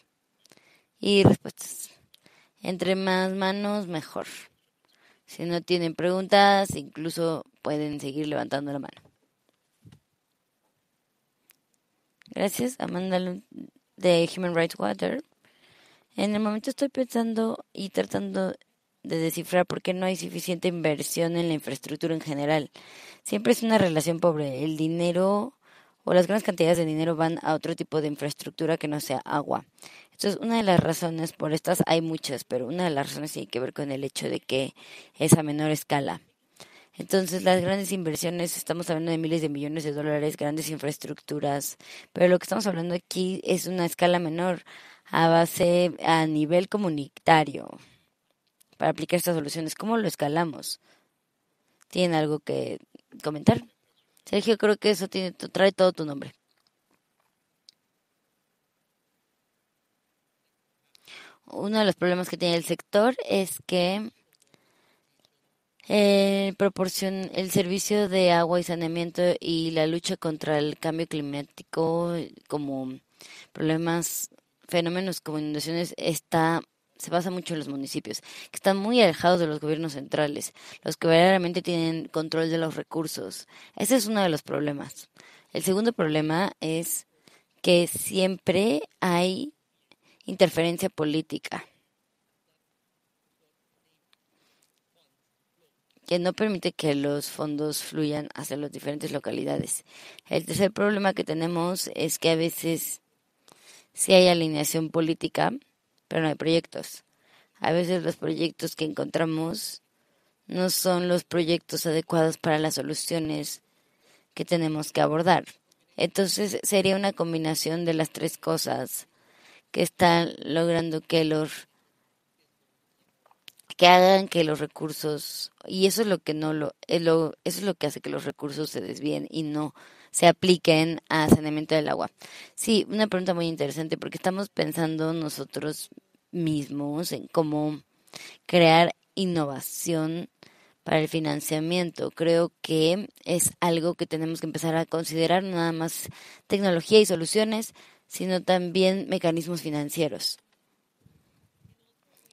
y respuestas. Entre más manos, mejor. Si no tienen preguntas, incluso pueden seguir levantando la mano. Gracias, Amanda de Human Rights Water. En el momento estoy pensando y tratando de descifrar por qué no hay suficiente inversión en la infraestructura en general. Siempre es una relación pobre. El dinero o las grandes cantidades de dinero van a otro tipo de infraestructura que no sea agua. Entonces, una de las razones por estas, hay muchas, pero una de las razones tiene que ver con el hecho de que es a menor escala. Entonces, las grandes inversiones, estamos hablando de miles de millones de dólares, grandes infraestructuras, pero lo que estamos hablando aquí es una escala menor a base, a nivel comunitario, para aplicar estas soluciones. ¿Cómo lo escalamos? ¿Tienen algo que comentar? Sergio, creo que eso tiene, trae todo tu nombre. uno de los problemas que tiene el sector es que eh, el servicio de agua y saneamiento y la lucha contra el cambio climático como problemas, fenómenos como inundaciones está se basa mucho en los municipios, que están muy alejados de los gobiernos centrales, los que verdaderamente tienen control de los recursos. Ese es uno de los problemas. El segundo problema es que siempre hay interferencia política, que no permite que los fondos fluyan hacia las diferentes localidades. El tercer problema que tenemos es que a veces sí hay alineación política, pero no hay proyectos. A veces los proyectos que encontramos no son los proyectos adecuados para las soluciones que tenemos que abordar. Entonces sería una combinación de las tres cosas que están logrando que los que hagan que los recursos y eso es lo que no lo, eso es lo que hace que los recursos se desvíen y no se apliquen a saneamiento del agua. Sí, una pregunta muy interesante porque estamos pensando nosotros mismos en cómo crear innovación para el financiamiento. Creo que es algo que tenemos que empezar a considerar, nada más tecnología y soluciones, sino también mecanismos financieros.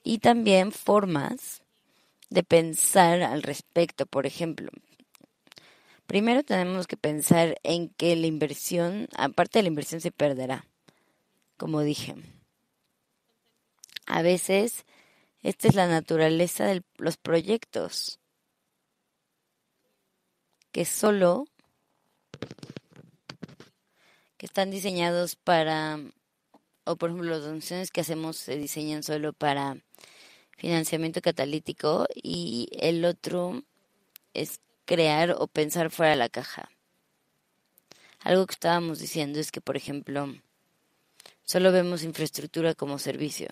Y también formas de pensar al respecto. Por ejemplo, primero tenemos que pensar en que la inversión, aparte de la inversión, se perderá, como dije. A veces, esta es la naturaleza de los proyectos, que solo están diseñados para, o por ejemplo, las donaciones que hacemos se diseñan solo para financiamiento catalítico y el otro es crear o pensar fuera de la caja. Algo que estábamos diciendo es que, por ejemplo, solo vemos infraestructura como servicio.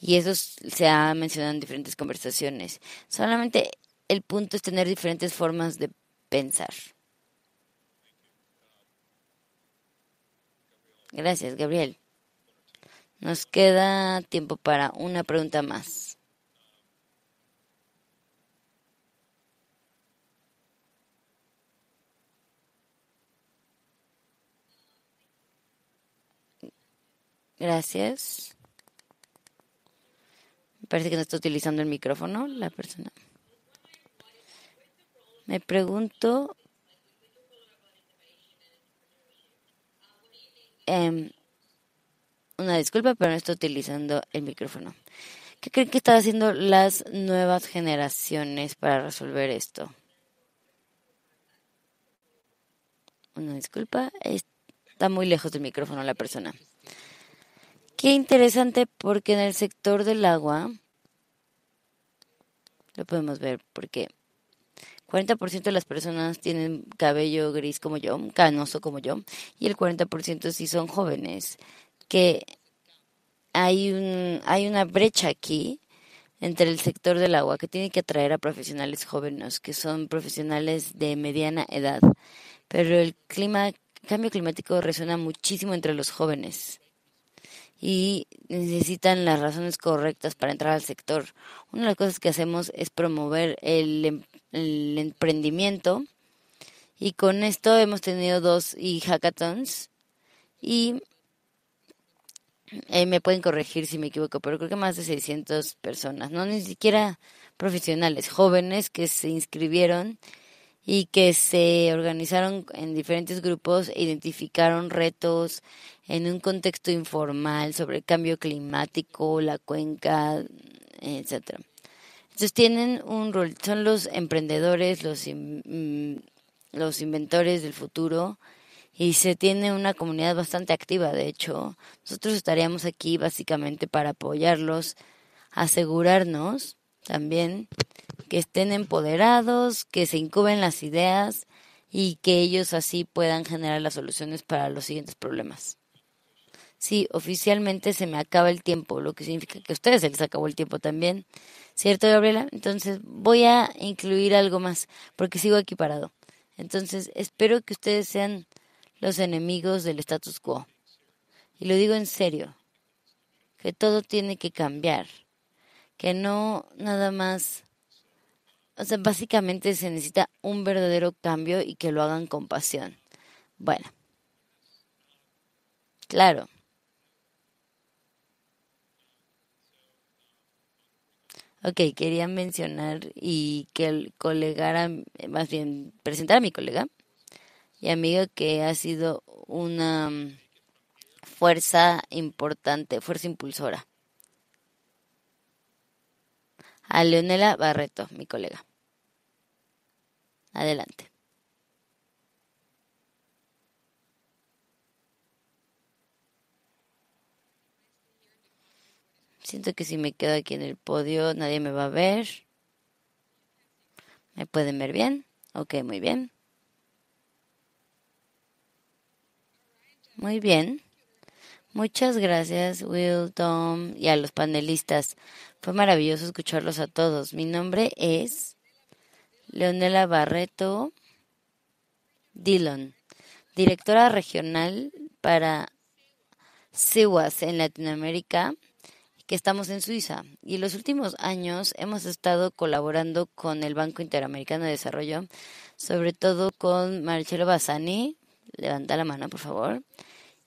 Y eso se ha mencionado en diferentes conversaciones. Solamente el punto es tener diferentes formas de pensar. Gracias, Gabriel. Nos queda tiempo para una pregunta más. Gracias. Me parece que no está utilizando el micrófono la persona. Me pregunto Em, una disculpa, pero no estoy utilizando el micrófono. ¿Qué creen que están haciendo las nuevas generaciones para resolver esto? Una disculpa, está muy lejos del micrófono la persona. Qué interesante porque en el sector del agua, lo podemos ver porque 40% de las personas tienen cabello gris como yo, canoso como yo, y el 40% sí son jóvenes, que hay, un, hay una brecha aquí entre el sector del agua que tiene que atraer a profesionales jóvenes, que son profesionales de mediana edad, pero el clima, cambio climático resuena muchísimo entre los jóvenes y necesitan las razones correctas para entrar al sector. Una de las cosas que hacemos es promover el, empleo el emprendimiento. Y con esto hemos tenido dos hackathons. Y eh, me pueden corregir si me equivoco, pero creo que más de 600 personas, no ni siquiera profesionales, jóvenes que se inscribieron y que se organizaron en diferentes grupos identificaron retos en un contexto informal sobre el cambio climático, la cuenca, etcétera. Entonces tienen un rol, son los emprendedores, los, mm, los inventores del futuro y se tiene una comunidad bastante activa, de hecho. Nosotros estaríamos aquí básicamente para apoyarlos, asegurarnos también que estén empoderados, que se incuben las ideas y que ellos así puedan generar las soluciones para los siguientes problemas. Sí, oficialmente se me acaba el tiempo, lo que significa que a ustedes se les acabó el tiempo también. ¿Cierto, Gabriela? Entonces voy a incluir algo más, porque sigo aquí parado. Entonces espero que ustedes sean los enemigos del status quo. Y lo digo en serio, que todo tiene que cambiar, que no nada más... O sea, básicamente se necesita un verdadero cambio y que lo hagan con pasión. Bueno, claro Ok, quería mencionar y que el colegara, más bien presentar a mi colega y amigo que ha sido una mm, fuerza importante, fuerza impulsora. A Leonela Barreto, mi colega. Adelante. Siento que si me quedo aquí en el podio nadie me va a ver. ¿Me pueden ver bien? Ok, muy bien. Muy bien. Muchas gracias, Will, Tom y a los panelistas. Fue maravilloso escucharlos a todos. Mi nombre es Leonela Barreto Dillon, directora regional para CIWAS en Latinoamérica que estamos en Suiza y los últimos años hemos estado colaborando con el Banco Interamericano de Desarrollo, sobre todo con Marcelo Bassani, levanta la mano por favor,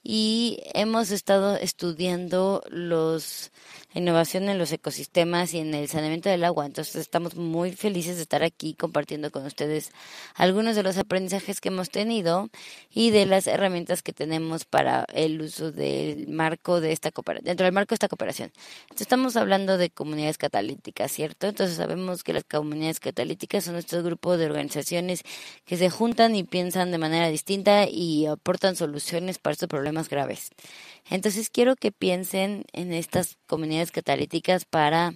y hemos estado estudiando los innovación en los ecosistemas y en el saneamiento del agua. Entonces estamos muy felices de estar aquí compartiendo con ustedes algunos de los aprendizajes que hemos tenido y de las herramientas que tenemos para el uso del marco de esta cooperación, dentro del marco de esta cooperación. Entonces estamos hablando de comunidades catalíticas, ¿cierto? Entonces sabemos que las comunidades catalíticas son estos grupos de organizaciones que se juntan y piensan de manera distinta y aportan soluciones para estos problemas graves. Entonces quiero que piensen en estas comunidades catalíticas para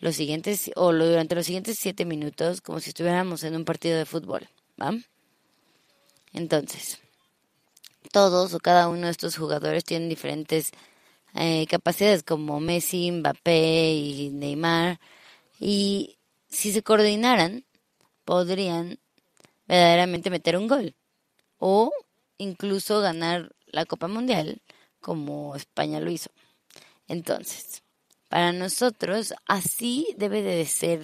los siguientes o durante los siguientes siete minutos como si estuviéramos en un partido de fútbol. Entonces, todos o cada uno de estos jugadores tienen diferentes eh, capacidades como Messi, Mbappé y Neymar. Y si se coordinaran, podrían verdaderamente meter un gol o incluso ganar la Copa Mundial como España lo hizo. Entonces, para nosotros así debe de ser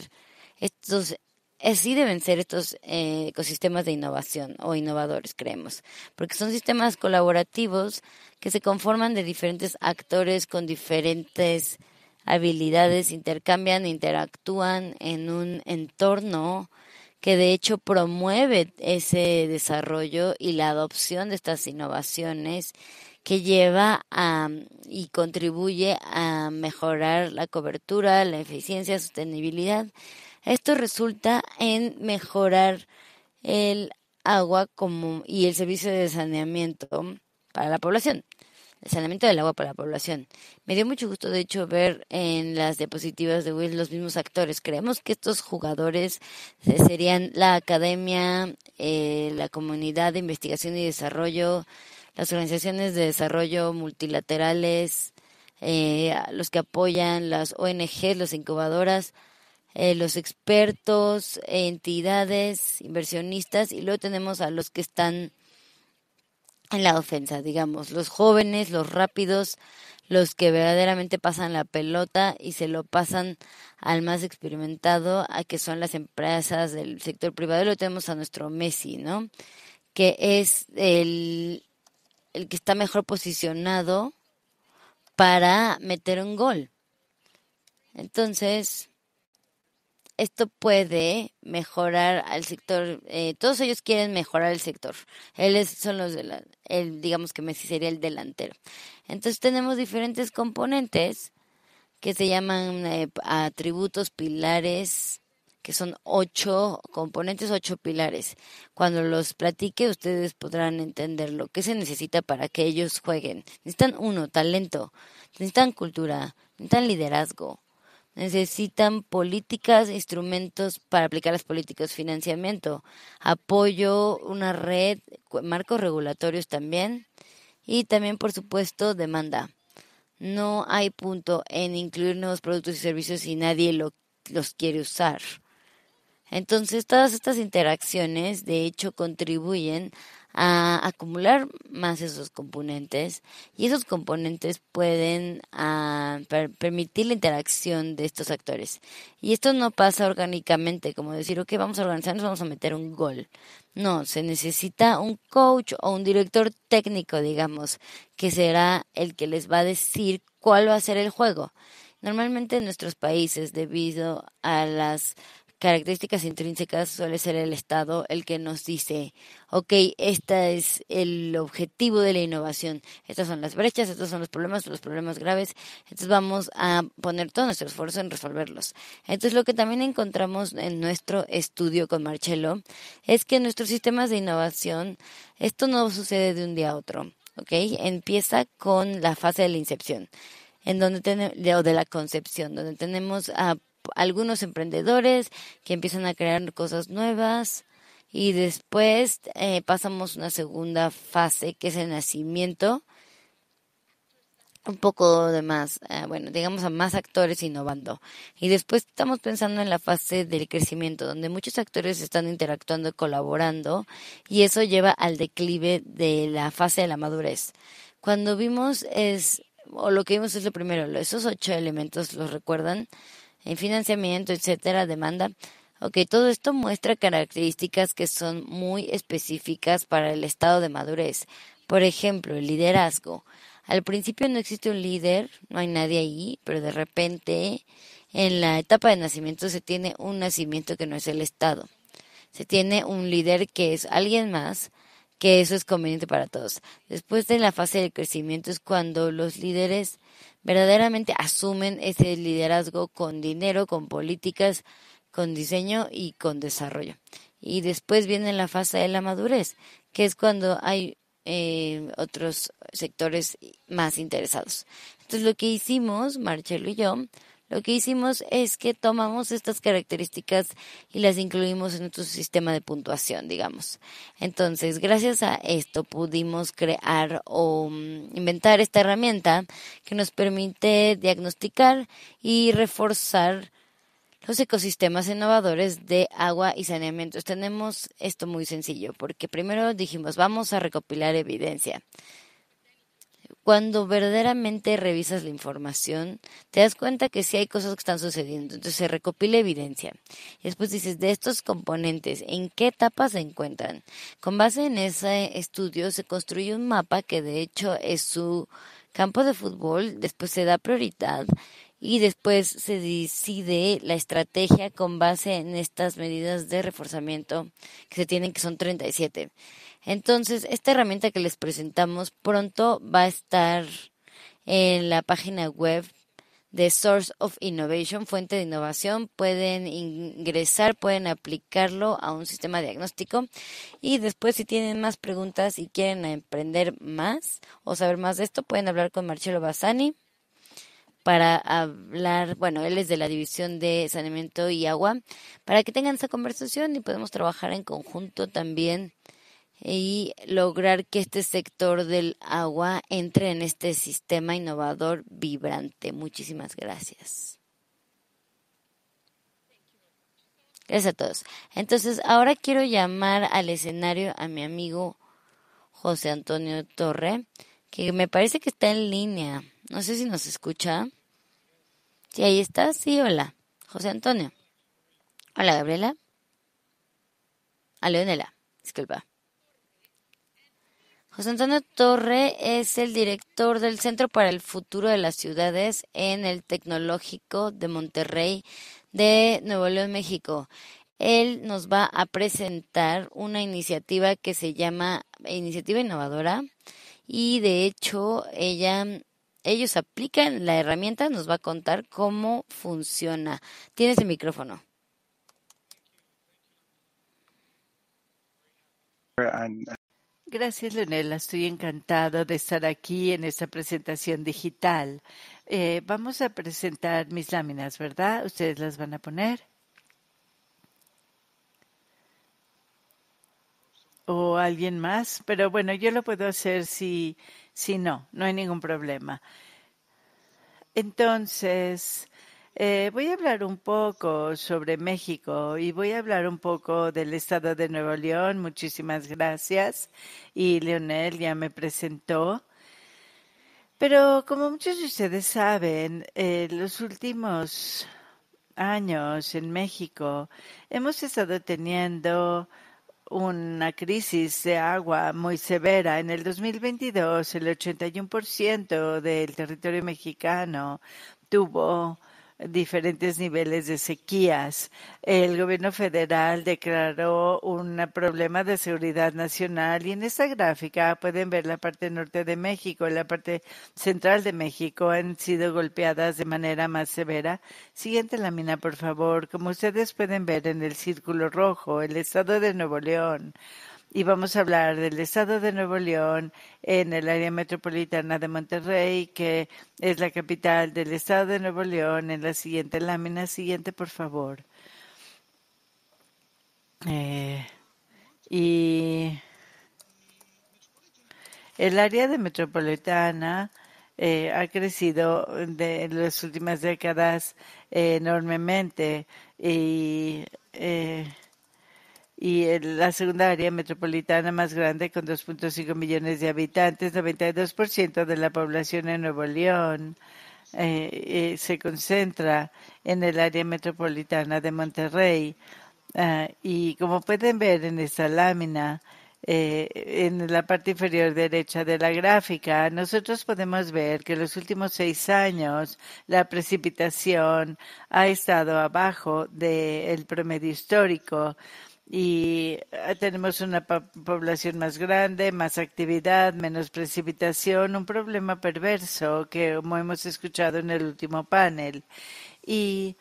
estos así deben ser estos eh, ecosistemas de innovación o innovadores, creemos, porque son sistemas colaborativos que se conforman de diferentes actores con diferentes habilidades, intercambian, interactúan en un entorno que de hecho promueve ese desarrollo y la adopción de estas innovaciones que lleva a, y contribuye a mejorar la cobertura, la eficiencia, la sostenibilidad. Esto resulta en mejorar el agua como, y el servicio de saneamiento para la población, el saneamiento del agua para la población. Me dio mucho gusto, de hecho, ver en las diapositivas de Will los mismos actores. Creemos que estos jugadores serían la academia, eh, la comunidad de investigación y desarrollo, las organizaciones de desarrollo multilaterales, eh, los que apoyan las ONG, las incubadoras, eh, los expertos, entidades, inversionistas, y luego tenemos a los que están en la ofensa, digamos, los jóvenes, los rápidos, los que verdaderamente pasan la pelota y se lo pasan al más experimentado, a que son las empresas del sector privado. Lo tenemos a nuestro Messi, ¿no? Que es el el que está mejor posicionado para meter un gol. Entonces, esto puede mejorar al sector. Eh, todos ellos quieren mejorar el sector. Él es, son los de digamos que Messi sería el delantero. Entonces tenemos diferentes componentes que se llaman eh, atributos, pilares, que son ocho componentes, ocho pilares. Cuando los platique, ustedes podrán entender lo que se necesita para que ellos jueguen. Necesitan uno, talento, necesitan cultura, necesitan liderazgo, necesitan políticas, instrumentos para aplicar las políticas, financiamiento, apoyo, una red, marcos regulatorios también y también, por supuesto, demanda. No hay punto en incluir nuevos productos y servicios si nadie lo, los quiere usar. Entonces, todas estas interacciones, de hecho, contribuyen a acumular más esos componentes y esos componentes pueden ah, permitir la interacción de estos actores. Y esto no pasa orgánicamente, como decir, ok, vamos a organizarnos, vamos a meter un gol. No, se necesita un coach o un director técnico, digamos, que será el que les va a decir cuál va a ser el juego. Normalmente en nuestros países, debido a las características intrínsecas suele ser el Estado el que nos dice, ok, este es el objetivo de la innovación, estas son las brechas, estos son los problemas, los problemas graves, entonces vamos a poner todo nuestro esfuerzo en resolverlos. Entonces lo que también encontramos en nuestro estudio con Marcelo es que nuestros sistemas de innovación, esto no sucede de un día a otro, ok, empieza con la fase de la incepción en donde de la concepción, donde tenemos a algunos emprendedores que empiezan a crear cosas nuevas y después eh, pasamos una segunda fase que es el nacimiento un poco de más, eh, bueno, digamos a más actores innovando. Y después estamos pensando en la fase del crecimiento, donde muchos actores están interactuando y colaborando, y eso lleva al declive de la fase de la madurez. Cuando vimos es, o lo que vimos es lo primero, esos ocho elementos los recuerdan, en financiamiento, etcétera, demanda. Ok, todo esto muestra características que son muy específicas para el estado de madurez. Por ejemplo, el liderazgo. Al principio no existe un líder, no hay nadie ahí, pero de repente en la etapa de nacimiento se tiene un nacimiento que no es el estado. Se tiene un líder que es alguien más que eso es conveniente para todos. Después de la fase de crecimiento es cuando los líderes verdaderamente asumen ese liderazgo con dinero, con políticas, con diseño y con desarrollo. Y después viene la fase de la madurez, que es cuando hay eh, otros sectores más interesados. Entonces lo que hicimos, Marcelo y yo, lo que hicimos es que tomamos estas características y las incluimos en nuestro sistema de puntuación, digamos. Entonces, gracias a esto pudimos crear o mm, inventar esta herramienta que nos permite diagnosticar y reforzar los ecosistemas innovadores de agua y saneamiento. Tenemos esto muy sencillo, porque primero dijimos, vamos a recopilar evidencia cuando verdaderamente revisas la información, te das cuenta que sí hay cosas que están sucediendo. Entonces se recopila evidencia. después dices, de estos componentes, ¿en qué etapa se encuentran? Con base en ese estudio se construye un mapa que de hecho es su campo de fútbol, después se da prioridad y después se decide la estrategia con base en estas medidas de reforzamiento que se tienen, que son 37. Entonces, esta herramienta que les presentamos pronto va a estar en la página web de Source of Innovation, fuente de innovación, pueden ingresar, pueden aplicarlo a un sistema diagnóstico y después si tienen más preguntas y quieren emprender más o saber más de esto, pueden hablar con Marcelo Bassani para hablar, bueno, él es de la división de saneamiento y agua, para que tengan esa conversación y podemos trabajar en conjunto también y lograr que este sector del agua entre en este sistema innovador vibrante. Muchísimas gracias. Gracias a todos. Entonces, ahora quiero llamar al escenario a mi amigo José Antonio Torre, que me parece que está en línea. No sé si nos escucha. Sí, ahí está. Sí, hola. José Antonio. Hola, Gabriela. A Leonela. Disculpa. José Antonio Torre es el director del Centro para el Futuro de las Ciudades en el Tecnológico de Monterrey de Nuevo León, México. Él nos va a presentar una iniciativa que se llama Iniciativa Innovadora y de hecho ella ellos aplican la herramienta, nos va a contar cómo funciona. Tienes el micrófono. Gracias, Leonela. Estoy encantada de estar aquí en esta presentación digital. Eh, vamos a presentar mis láminas, ¿verdad? Ustedes las van a poner. o alguien más, pero bueno, yo lo puedo hacer si, si no, no hay ningún problema. Entonces, eh, voy a hablar un poco sobre México y voy a hablar un poco del estado de Nuevo León. Muchísimas gracias. Y Leonel ya me presentó. Pero como muchos de ustedes saben, eh, los últimos años en México hemos estado teniendo una crisis de agua muy severa. En el 2022, el 81% del territorio mexicano tuvo diferentes niveles de sequías. El gobierno federal declaró un problema de seguridad nacional y en esta gráfica pueden ver la parte norte de México y la parte central de México han sido golpeadas de manera más severa. Siguiente lámina, por favor. Como ustedes pueden ver en el círculo rojo, el estado de Nuevo León y vamos a hablar del estado de Nuevo León en el área metropolitana de Monterrey, que es la capital del estado de Nuevo León, en la siguiente lámina. Siguiente, por favor. Eh, y el área de metropolitana eh, ha crecido en las últimas décadas eh, enormemente y y la segunda área metropolitana más grande con 2.5 millones de habitantes, 92% de la población en Nuevo León. Eh, eh, se concentra en el área metropolitana de Monterrey. Ah, y como pueden ver en esta lámina, eh, en la parte inferior derecha de la gráfica, nosotros podemos ver que en los últimos seis años la precipitación ha estado abajo del promedio histórico y eh, tenemos una población más grande, más actividad, menos precipitación, un problema perverso que como hemos escuchado en el último panel. Y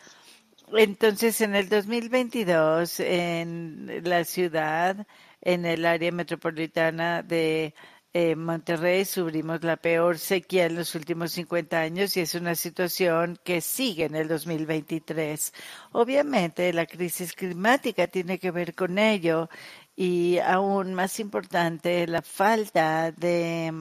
entonces en el 2022 en la ciudad, en el área metropolitana de en eh, Monterrey sufrimos la peor sequía en los últimos 50 años y es una situación que sigue en el 2023. Obviamente la crisis climática tiene que ver con ello y aún más importante la falta de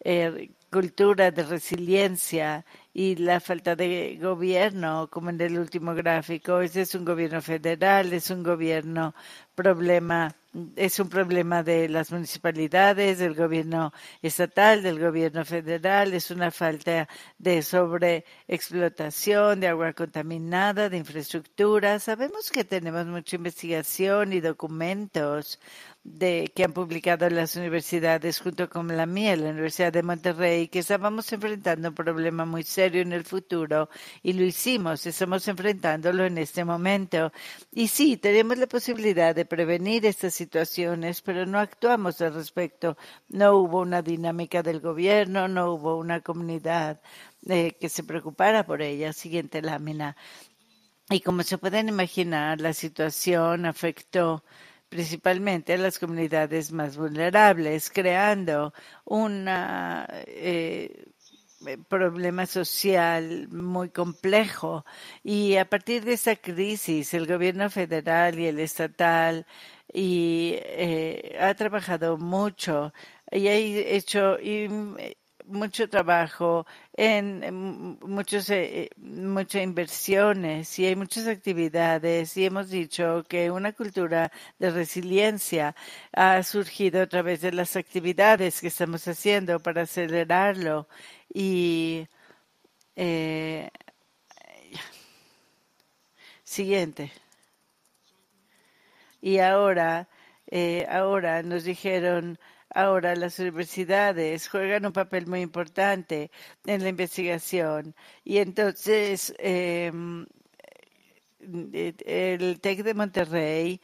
eh, cultura de resiliencia y la falta de gobierno, como en el último gráfico. Ese es un gobierno federal, es un gobierno problema es un problema de las municipalidades, del gobierno estatal, del gobierno federal, es una falta de sobreexplotación, de agua contaminada, de infraestructura. Sabemos que tenemos mucha investigación y documentos de, que han publicado las universidades junto con la mía, la Universidad de Monterrey, que estábamos enfrentando un problema muy serio en el futuro y lo hicimos, estamos enfrentándolo en este momento. Y sí, tenemos la posibilidad de prevenir estas situaciones, pero no actuamos al respecto. No hubo una dinámica del gobierno, no hubo una comunidad eh, que se preocupara por ella. Siguiente lámina. Y como se pueden imaginar, la situación afectó principalmente a las comunidades más vulnerables, creando un eh, problema social muy complejo. Y a partir de esa crisis, el gobierno federal y el estatal y, eh, ha trabajado mucho y ha hecho mucho trabajo en, muchos, eh, eh, muchas inversiones y hay muchas actividades y hemos dicho que una cultura de resiliencia ha surgido a través de las actividades que estamos haciendo para acelerarlo y eh, siguiente. Y ahora, ahora nos dijeron Ahora las universidades juegan un papel muy importante en la investigación y entonces em, eh, el TEC de Monterrey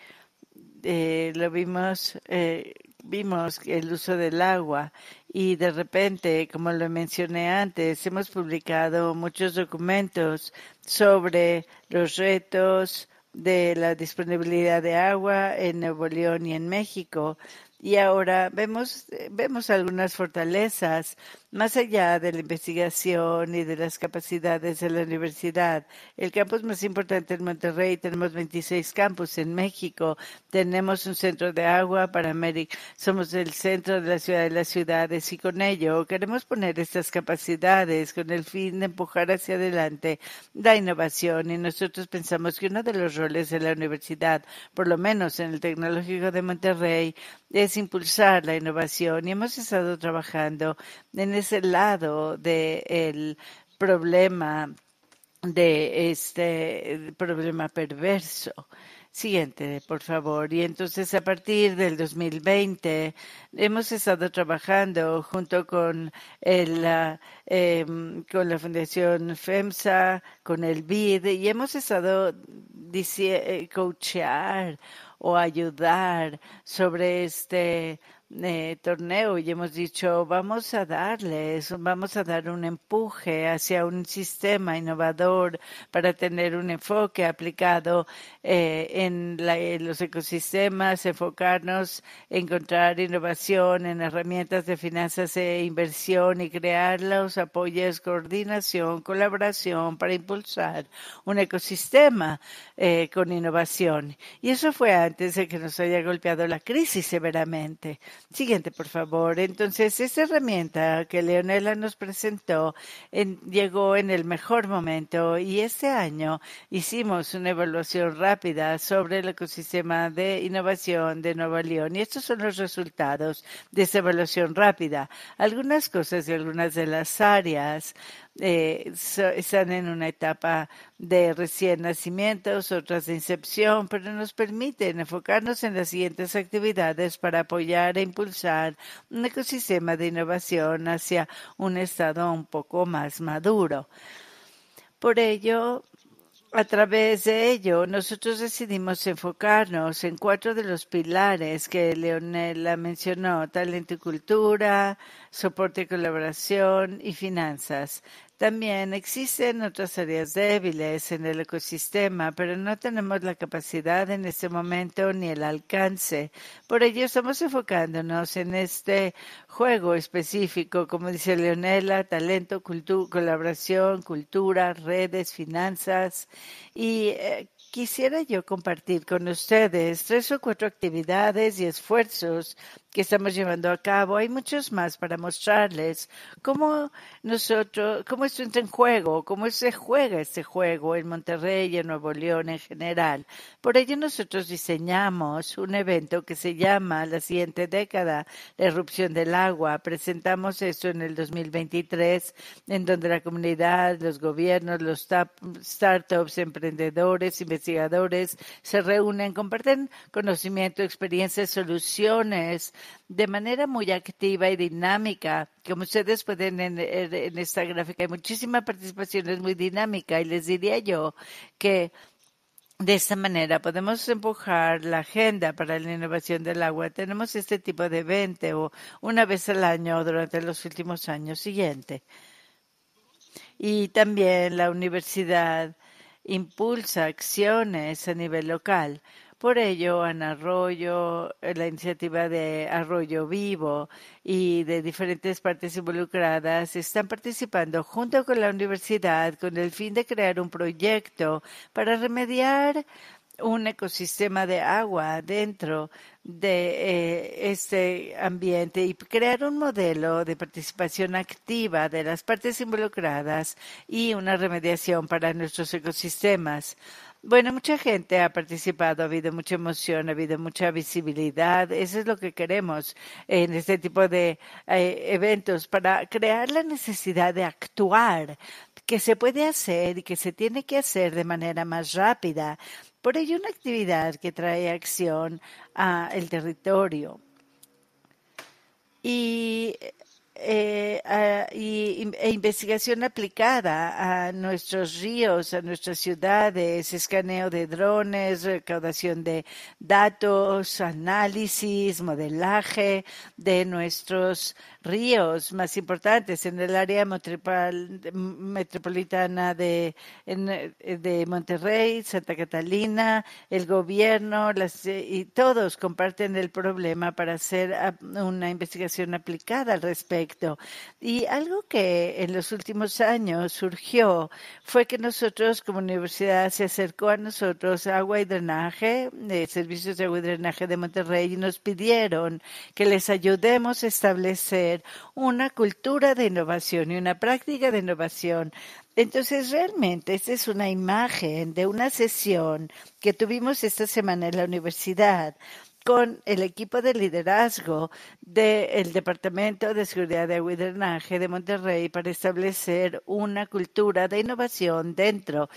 eh, lo vimos eh, vimos el uso del agua y de repente, como lo mencioné antes, hemos publicado muchos documentos sobre los retos de la disponibilidad de agua en Nuevo León y en México y ahora vemos, eh, vemos algunas fortalezas más allá de la investigación y de las capacidades de la universidad, el campus más importante en Monterrey, tenemos 26 campus en México, tenemos un centro de agua para América, somos el centro de la ciudad de las ciudades y con ello queremos poner estas capacidades con el fin de empujar hacia adelante la innovación y nosotros pensamos que uno de los roles de la universidad, por lo menos en el Tecnológico de Monterrey, es impulsar la innovación y hemos estado trabajando en ese lado del problema, de este problema perverso. Siguiente, por favor. Y entonces, a partir del 2020, hemos estado trabajando junto con, em, con la Fundación FEMSA, con el BID, y hemos estado eh, coachear o ayudar sobre este eh, torneo y hemos dicho, vamos a darles, vamos a dar un empuje hacia un sistema innovador para tener un enfoque aplicado eh, en, los ecosistemas, enfocarnos, encontrar innovación en herramientas de finanzas e inversión y crear los apoyos, coordinación, colaboración para impulsar un ecosistema eh, con innovación. Y eso fue antes de que nos haya golpeado la crisis severamente. Siguiente, por favor. Entonces, esta herramienta que Leonela nos presentó llegó en el mejor momento y este año hicimos una evaluación rápida sobre el ecosistema de innovación de Nueva León y estos son los resultados de esa evaluación rápida. Algunas cosas y algunas de las áreas eh, están en una etapa de recién nacimientos, otras de incepción, pero nos permiten enfocarnos en las siguientes actividades para apoyar e impulsar un ecosistema de innovación hacia un estado un poco más maduro. Por ello, a través de ello, nosotros decidimos enfocarnos en cuatro de los pilares que Leonela mencionó, talento y cultura, soporte y colaboración y finanzas. También existen otras áreas débiles en el ecosistema, pero no tenemos la capacidad en este momento ni el alcance. Por ello estamos enfocándonos en este juego específico, como dice Leonela, talento, colaboración, cultura, redes, finanzas y eh, Quisiera yo compartir con ustedes tres o cuatro actividades y esfuerzos que estamos llevando a cabo. Hay muchos más para mostrarles cómo nosotros, cómo esto entra en juego, cómo se juega este juego en Monterrey y en Nuevo León en general. Por ello nosotros diseñamos un evento que se llama La siguiente década, la erupción del agua. Presentamos esto en el 2023, en donde la comunidad, los gobiernos, los startups, emprendedores, investigadores se reúnen, comparten conocimiento, experiencias, soluciones de manera muy activa y dinámica. Como ustedes pueden ver en, esta gráfica, hay muchísima participación, es muy dinámica y les diría yo que de esta manera podemos empujar la agenda para la innovación del agua. Tenemos este tipo de evento una vez al año durante los últimos años siguientes. Y también la universidad impulsa acciones a nivel local por ello, Ana Arroyo, eh, la iniciativa de Arroyo Vivo y de diferentes partes involucradas están participando junto con la universidad con el fin de crear un proyecto para remediar un ecosistema de agua dentro de eh, este ambiente y crear un modelo de participación activa de las partes involucradas y una remediación para nuestros ecosistemas. Bueno, mucha gente ha participado, ha habido mucha emoción, ha habido mucha visibilidad. Eso es lo que queremos en este tipo de eh, eventos, para crear la necesidad de actuar, que se puede hacer y que se tiene que hacer de manera más rápida. Por ello, una actividad que trae acción al territorio. Y eh, ah, y, e investigación aplicada a nuestros ríos, a nuestras ciudades, escaneo de drones, recaudación de datos, análisis, modelaje de nuestros ríos más importantes en el área metropolitana de, eh, de Monterrey, Santa Catalina, el gobierno las, eh, y todos comparten el problema para hacer ah, una investigación aplicada al respecto y algo que en los últimos años surgió fue que nosotros como universidad se acercó a nosotros agua y drenaje, eh, servicios de agua y drenaje de Monterrey y nos pidieron que les ayudemos a establecer una cultura de innovación y una práctica de innovación entonces, realmente, esta es una imagen de una sesión que tuvimos esta semana en la universidad, con el equipo de liderazgo del Departamento de Seguridad de Drenaje de Monterrey para establecer una cultura de innovación dentro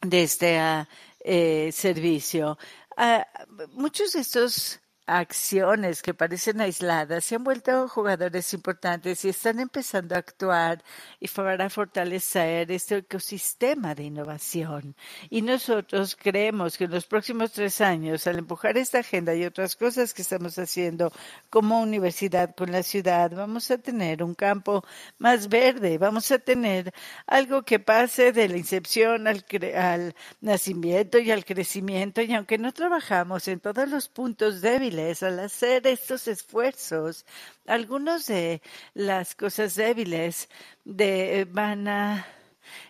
de este ah, eh, servicio. Ah, muchos de estos acciones que parecen aisladas se han vuelto jugadores importantes y están empezando a actuar y para fortalecer este ecosistema de innovación. Y nosotros creemos que en los próximos tres años, al empujar esta agenda y otras cosas que estamos haciendo como universidad con la ciudad, vamos a tener un campo más verde, vamos a tener algo que pase de la incepción al, cre al nacimiento y al crecimiento. Y aunque no trabajamos en todos los puntos débiles, al hacer estos esfuerzos, algunas de las cosas débiles de, eh, van a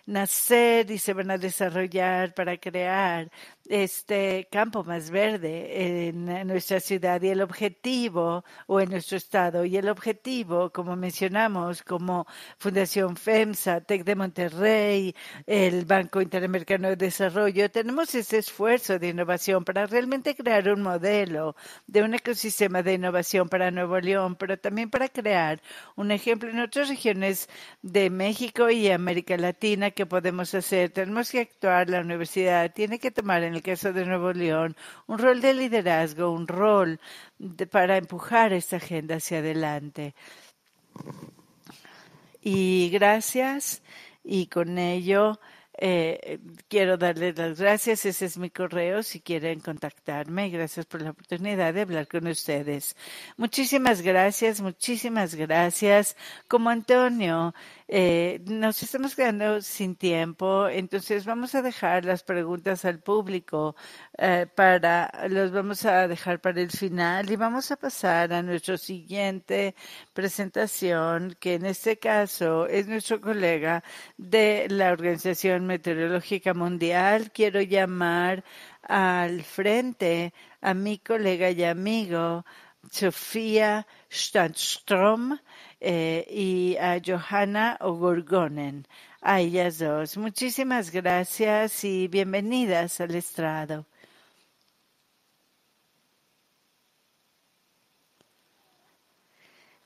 nacer y se van a desarrollar para crear este campo más verde en nuestra ciudad y el objetivo o en nuestro estado y el objetivo como mencionamos como Fundación FEMSA, Tec de Monterrey, el Banco Interamericano de Desarrollo, tenemos ese esfuerzo de innovación para realmente crear un modelo de un ecosistema de innovación para Nuevo León, pero también para crear un ejemplo en otras regiones de México y América Latina que podemos hacer. Tenemos que actuar, la universidad tiene que tomar en el caso de Nuevo León, un rol de liderazgo, un rol para empujar esta agenda hacia adelante. Y gracias, y con ello eh, quiero darles las gracias. Ese es mi correo si quieren contactarme. Gracias por la oportunidad de hablar con ustedes. Muchísimas gracias, muchísimas gracias. Como Antonio, eh, nos estamos quedando sin tiempo, entonces vamos a dejar las preguntas al público eh, para, los vamos a dejar para el final y vamos a pasar a nuestra siguiente presentación, que en este caso es nuestro colega de la Organización Meteorológica Mundial. Quiero llamar al frente a mi colega y amigo Sofía Stadström. Eh, y a Johanna O'Gorgonen. A ellas dos. Muchísimas gracias y bienvenidas al estrado.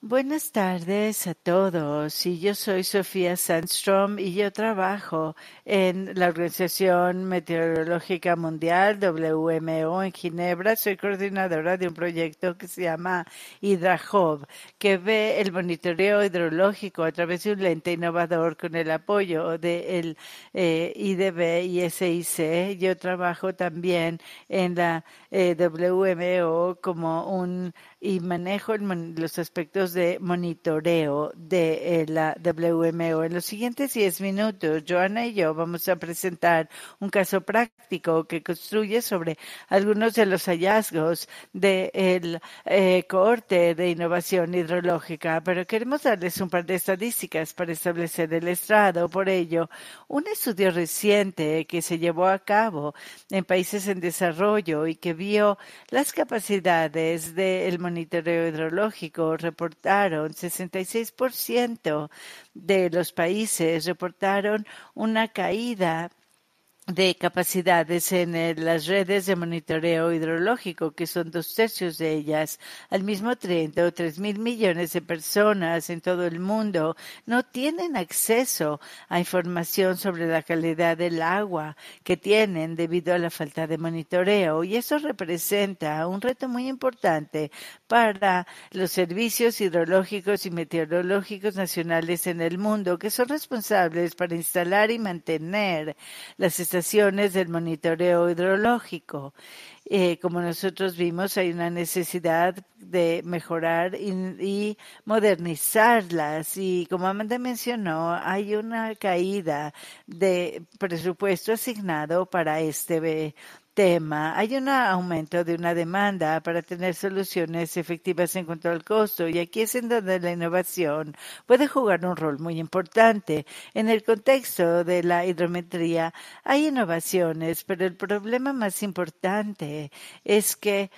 Buenas tardes a todos. yo soy Sofía Sandstrom y yo trabajo en la Organización Meteorológica Mundial, WMO, en Ginebra. Soy coordinadora de un proyecto que se llama HidraHub, que ve el monitoreo hidrológico a través de un lente innovador con el apoyo del de el eh, IDB y SIC. Yo trabajo también en la eh, WMO como un y manejo los aspectos de monitoreo de eh, la WMO. En los siguientes 10 minutos, Joana y yo vamos a presentar un caso práctico que construye sobre algunos de los hallazgos del eh, cohorte de innovación hidrológica, pero queremos darles un par de estadísticas para establecer el estrado. Por ello, un estudio reciente que se llevó a cabo en países en desarrollo y que vio las capacidades del de monitoreo hidrológico reportaron 66% de los países reportaron una caída de capacidades en eh, las redes de monitoreo hidrológico, que son dos tercios de ellas. Al mismo tiempo, tres mil millones de personas en todo el mundo no tienen acceso a información sobre la calidad del agua que tienen debido a la falta de monitoreo. Y eso representa un reto muy importante para los servicios hidrológicos y meteorológicos nacionales en el mundo, que son responsables para instalar y mantener las estaciones del monitoreo hidrológico. Eh, como nosotros vimos, hay una necesidad de mejorar y, modernizarlas. Y como Amanda mencionó, hay una caída de presupuesto asignado para este tema, hay un aumento de una demanda para tener soluciones efectivas en cuanto al costo y aquí es en donde la innovación puede jugar un rol muy importante. En el contexto de la hidrometría hay innovaciones, pero el problema más importante es que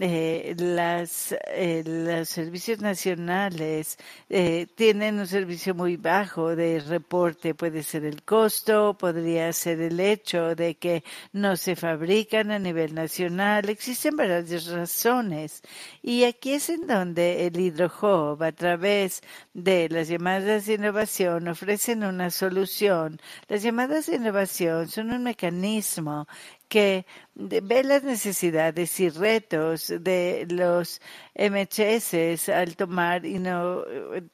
eh, las, eh, los servicios nacionales eh, tienen un servicio muy bajo de reporte. Puede ser el costo, podría ser el hecho de que no se fabrican a nivel nacional. Existen varias razones. Y aquí es en donde el hidrojo a través de las llamadas de innovación, ofrecen una solución. Las llamadas de innovación son un mecanismo que ve las necesidades y retos de los MHS al tomar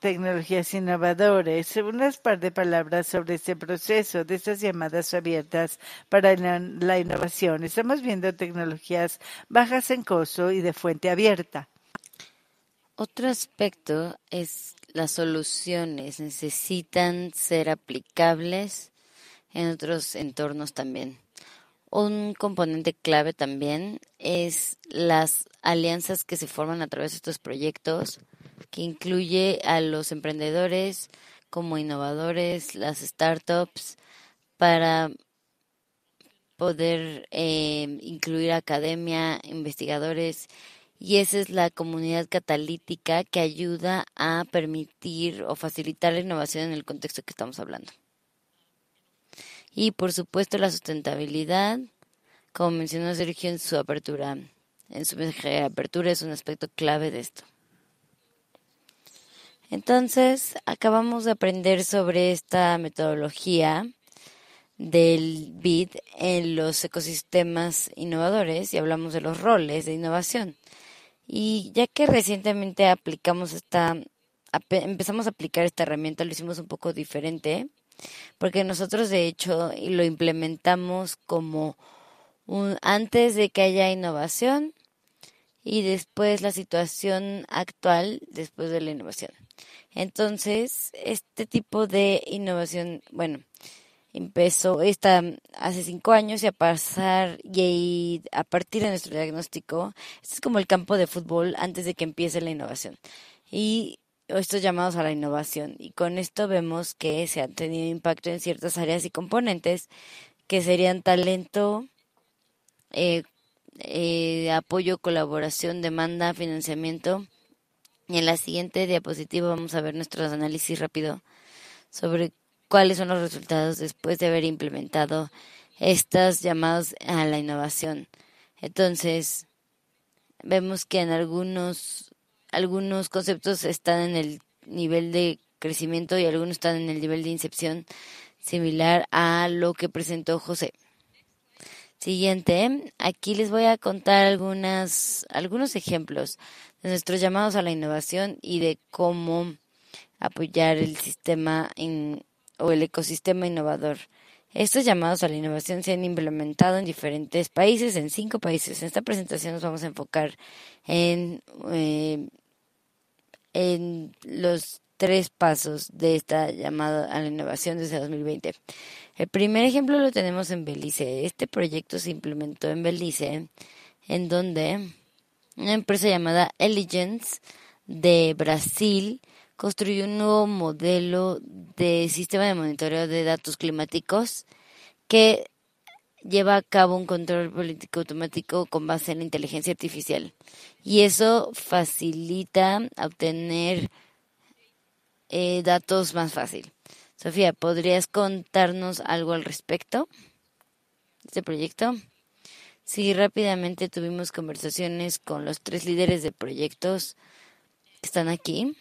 tecnologías innovadoras. Unas par de palabras sobre este proceso de estas llamadas abiertas para la, la innovación. Estamos viendo tecnologías bajas en costo y de fuente abierta. Otro aspecto es las soluciones necesitan ser aplicables en otros entornos también. Un componente clave también es las alianzas que se forman a través de estos proyectos, que incluye a los emprendedores como innovadores, las startups, para poder eh, incluir academia, investigadores, y esa es la comunidad catalítica que ayuda a permitir o facilitar la innovación en el contexto que estamos hablando y por supuesto la sustentabilidad, como mencionó Sergio en su apertura. En su apertura es un aspecto clave de esto. Entonces, acabamos de aprender sobre esta metodología del BID en los ecosistemas innovadores y hablamos de los roles de innovación. Y ya que recientemente aplicamos esta, empezamos a aplicar esta herramienta, lo hicimos un poco diferente porque nosotros de hecho lo implementamos como un, antes de que haya innovación y después la situación actual después de la innovación. Entonces, este tipo de innovación, bueno, empezó esta hace cinco años y a pasar y a partir de nuestro diagnóstico, este es como el campo de fútbol antes de que empiece la innovación. Y estos llamados a la innovación. Y con esto vemos que se ha tenido impacto en ciertas áreas y componentes que serían talento, eh, eh, apoyo, colaboración, demanda, financiamiento. Y en la siguiente diapositiva vamos a ver nuestros análisis rápido sobre cuáles son los resultados después de haber implementado estas llamadas a la innovación. Entonces, vemos que en algunos algunos conceptos están en el nivel de crecimiento y algunos están en el nivel de incepción, similar a lo que presentó José. Siguiente, aquí les voy a contar algunas, algunos ejemplos de nuestros llamados a la innovación y de cómo apoyar el sistema o el ecosistema innovador. Estos llamados a la innovación se han implementado en diferentes países, en cinco países. En esta presentación nos vamos a enfocar en eh, en los tres pasos de esta llamada a la innovación desde 2020. El primer ejemplo lo tenemos en Belice. Este proyecto se implementó en Belice, en donde una empresa llamada Elegence de Brasil construyó un nuevo modelo de sistema de monitoreo de datos climáticos que lleva a cabo un control político automático con base en inteligencia artificial. Y eso facilita obtener eh, datos más fácil. Sofía, ¿podrías contarnos algo al respecto de este proyecto? Sí, rápidamente tuvimos conversaciones con los tres líderes de proyectos que están aquí.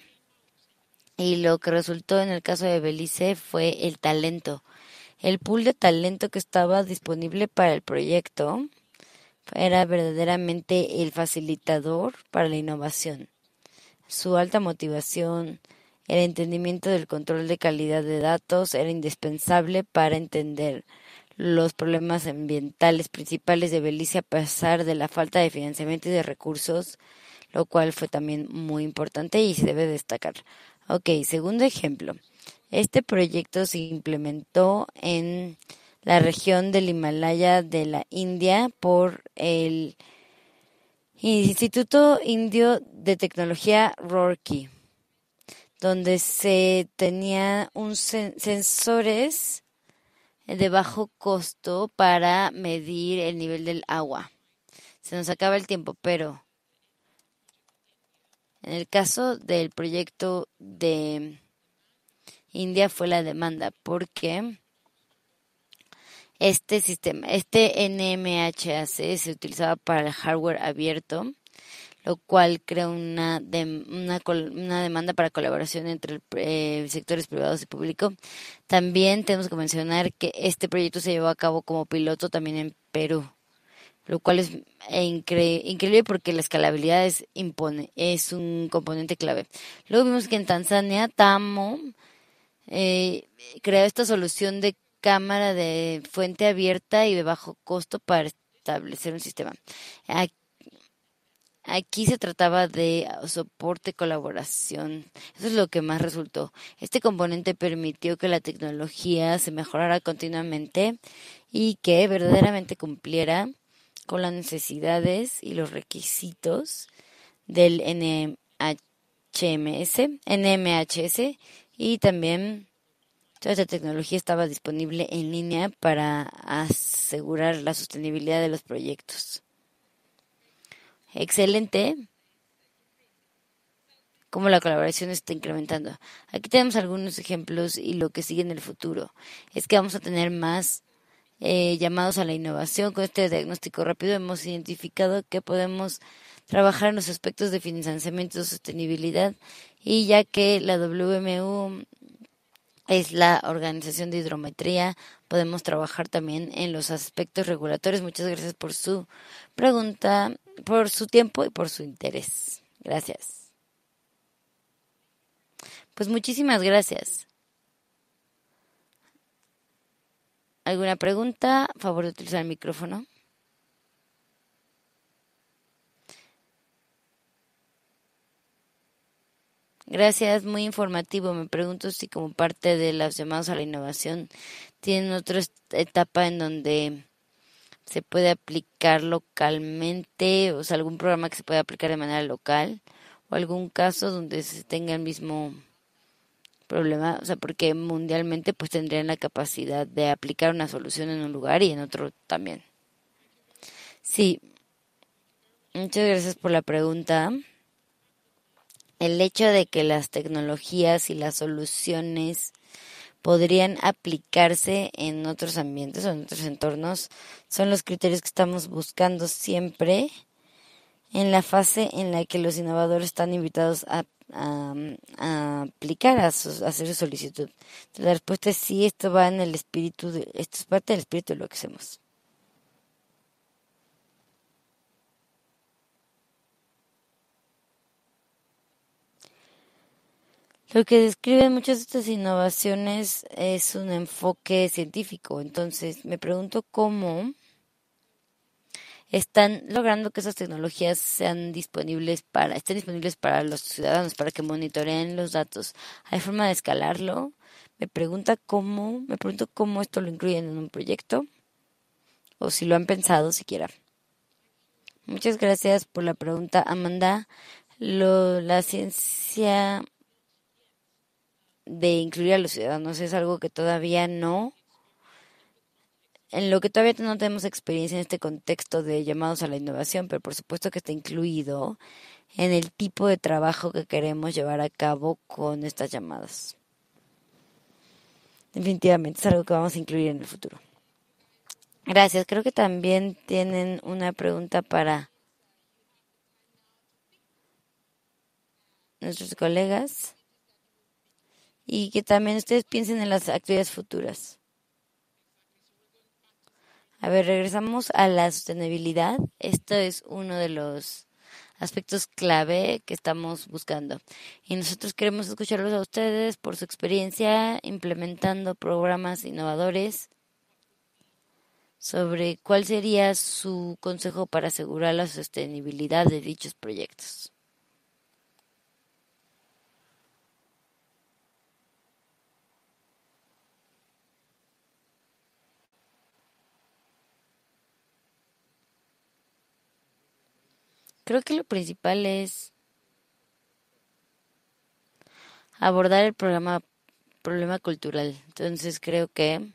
Y lo que resultó en el caso de Belice fue el talento el pool de talento que estaba disponible para el proyecto era verdaderamente el facilitador para la innovación. Su alta motivación, el entendimiento del control de calidad de datos era indispensable para entender los problemas ambientales principales de Belice a pesar de la falta de financiamiento y de recursos, lo cual fue también muy importante y se debe destacar. Ok, segundo ejemplo. Este proyecto se implementó en la región del Himalaya de la India por el Instituto Indio de Tecnología Roorkee, donde se tenían un sensores de bajo costo para medir el nivel del agua. Se nos acaba el tiempo, pero en el caso del proyecto de India fue la demanda porque este sistema, este NMHAC se utilizaba para el hardware abierto, lo cual crea una, una, demanda para colaboración entre eh, sectores privados y público. También tenemos que mencionar que este proyecto se llevó a cabo como piloto también en Perú, lo cual es increíble porque la escalabilidad impone, es un componente clave. Luego vimos que en Tanzania, Tamo, eh, creó esta solución de cámara de fuente abierta y de bajo costo para establecer un sistema. Aquí se trataba de soporte, colaboración. Eso es lo que más resultó. Este componente permitió que la tecnología se mejorara continuamente y que verdaderamente cumpliera con las necesidades y los requisitos del NHMS NMHS y también toda esta tecnología estaba disponible en línea para asegurar la sostenibilidad de los proyectos. Excelente. Cómo la colaboración está incrementando. Aquí tenemos algunos ejemplos y lo que sigue en el futuro es que vamos a tener más eh, llamados a la innovación. Con este diagnóstico rápido hemos identificado que podemos trabajar en los aspectos de financiamiento y sostenibilidad y ya que la WMU es la organización de hidrometría, podemos trabajar también en los aspectos regulatorios. Muchas gracias por su pregunta, por su tiempo y por su interés. Gracias. Pues muchísimas gracias. ¿Alguna pregunta? Favor de utilizar el micrófono. Gracias, muy informativo. Me pregunto si como parte de los llamados a la innovación tienen otra etapa en donde se puede aplicar localmente, o sea, algún programa que se pueda aplicar de manera local, o algún caso donde se tenga el mismo problema, o sea, porque mundialmente pues tendrían la capacidad de aplicar una solución en un lugar y en otro también. Sí, muchas gracias por la pregunta el hecho de que las tecnologías y las soluciones podrían aplicarse en otros ambientes o en otros entornos son los criterios que estamos buscando siempre en la fase en la que los innovadores están invitados a, aplicar, a, hacer su solicitud. la respuesta es sí, esto va en el espíritu, de, esto es parte del espíritu de lo que hacemos. Lo que describen muchas de estas innovaciones es un enfoque científico. Entonces, me pregunto cómo están logrando que esas tecnologías sean disponibles para, estén disponibles para los ciudadanos, para que monitoreen los datos. ¿Hay forma de escalarlo? Me pregunta cómo, me pregunto cómo esto lo incluyen en un proyecto o si lo han pensado siquiera. Muchas gracias por la pregunta, Amanda. Lo, la ciencia de incluir a los ciudadanos es algo que todavía no, en lo que todavía no tenemos experiencia en este contexto de llamados a la innovación, pero por supuesto que está incluido en el tipo de trabajo que queremos llevar a cabo con estas llamadas. Definitivamente es algo que vamos a incluir en el futuro. Gracias. Creo que también tienen una pregunta para nuestros colegas y que también ustedes piensen en las actividades futuras. A ver, regresamos a la sostenibilidad. Esto es uno de los aspectos clave que estamos buscando. Y nosotros queremos escucharlos a ustedes por su experiencia implementando programas innovadores sobre cuál sería su consejo para asegurar la sostenibilidad de dichos proyectos. Creo que lo principal es abordar el problema cultural. Entonces creo que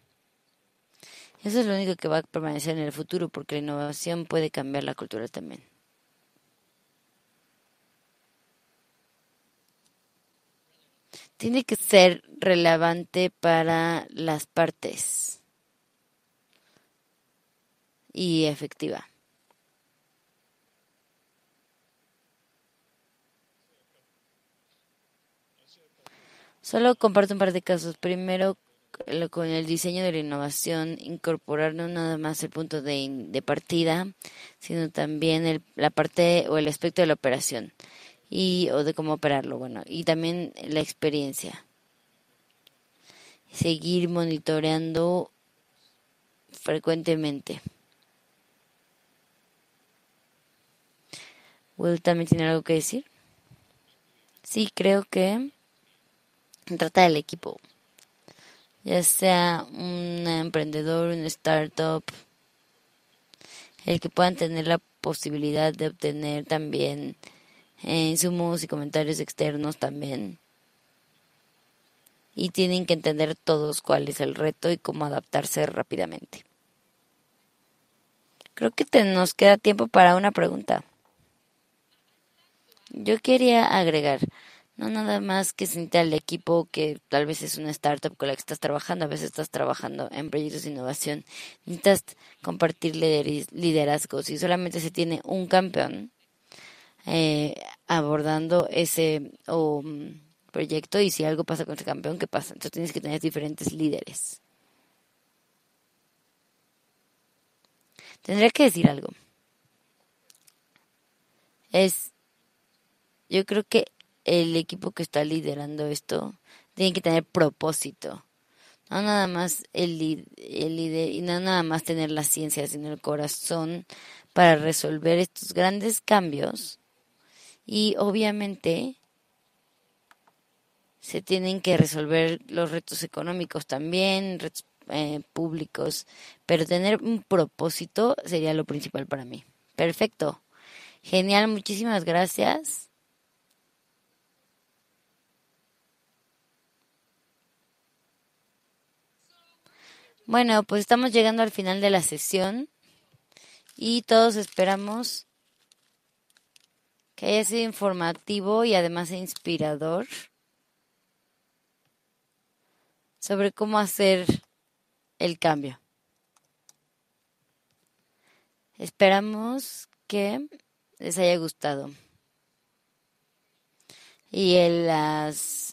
eso es lo único que va a permanecer en el futuro porque la innovación puede cambiar la cultura también. Tiene que ser relevante para las partes y efectiva. Solo comparto un par de casos. Primero, con el diseño de la innovación, incorporar no nada más el punto de, partida, sino también la parte o el aspecto de la operación y o de cómo operarlo, bueno, y también la experiencia. Seguir monitoreando frecuentemente. Will también tiene algo que decir. Sí, creo que trata del equipo, ya sea un emprendedor, un startup, el que puedan tener la posibilidad de obtener también eh, insumos y comentarios externos también. Y tienen que entender todos cuál es el reto y cómo adaptarse rápidamente. Creo que nos queda tiempo para una pregunta. Yo quería agregar, no nada más que sentir el equipo que tal vez es una startup con la que estás trabajando, a veces estás trabajando en proyectos de innovación. Necesitas compartir liderazgo. Si solamente se tiene un campeón eh, abordando ese mm, proyecto y si algo pasa con ese campeón, ¿qué pasa? Entonces tienes que tener diferentes líderes. Tendría que decir algo. Es, yo creo que el equipo que está liderando esto tiene que tener propósito. No nada más el, el líder y no nada más tener las ciencias... ...en el corazón para resolver estos grandes cambios. Y obviamente se tienen que resolver los retos económicos también, retos eh, públicos, pero tener un propósito sería lo principal para mí. Perfecto. Genial, muchísimas gracias. Bueno, pues estamos llegando al final de la sesión y todos esperamos que haya sido informativo y además inspirador sobre cómo hacer el cambio. Esperamos que les haya gustado. Y en las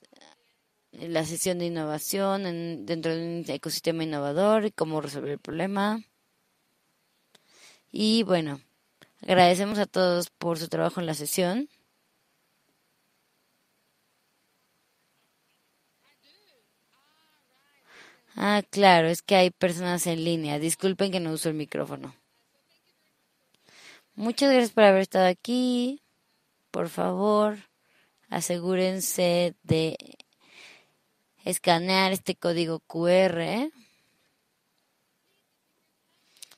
la sesión de innovación dentro de un ecosistema innovador y cómo resolver el problema. Y bueno, agradecemos a todos por su trabajo en la sesión. Ah, claro, es que hay personas en línea. Disculpen que no uso el micrófono. Muchas gracias por haber estado aquí. Por favor, asegúrense de escanear este código QR.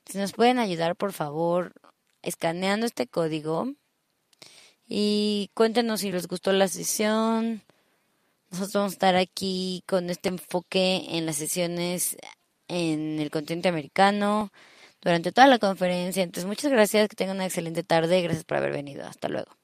Si nos pueden ayudar, por favor, escaneando este código. Y cuéntenos si les gustó la sesión. Nosotros vamos a estar aquí con este enfoque en las sesiones en el continente americano durante toda la conferencia. Entonces, muchas gracias, que tengan una excelente tarde. Gracias por haber venido. Hasta luego.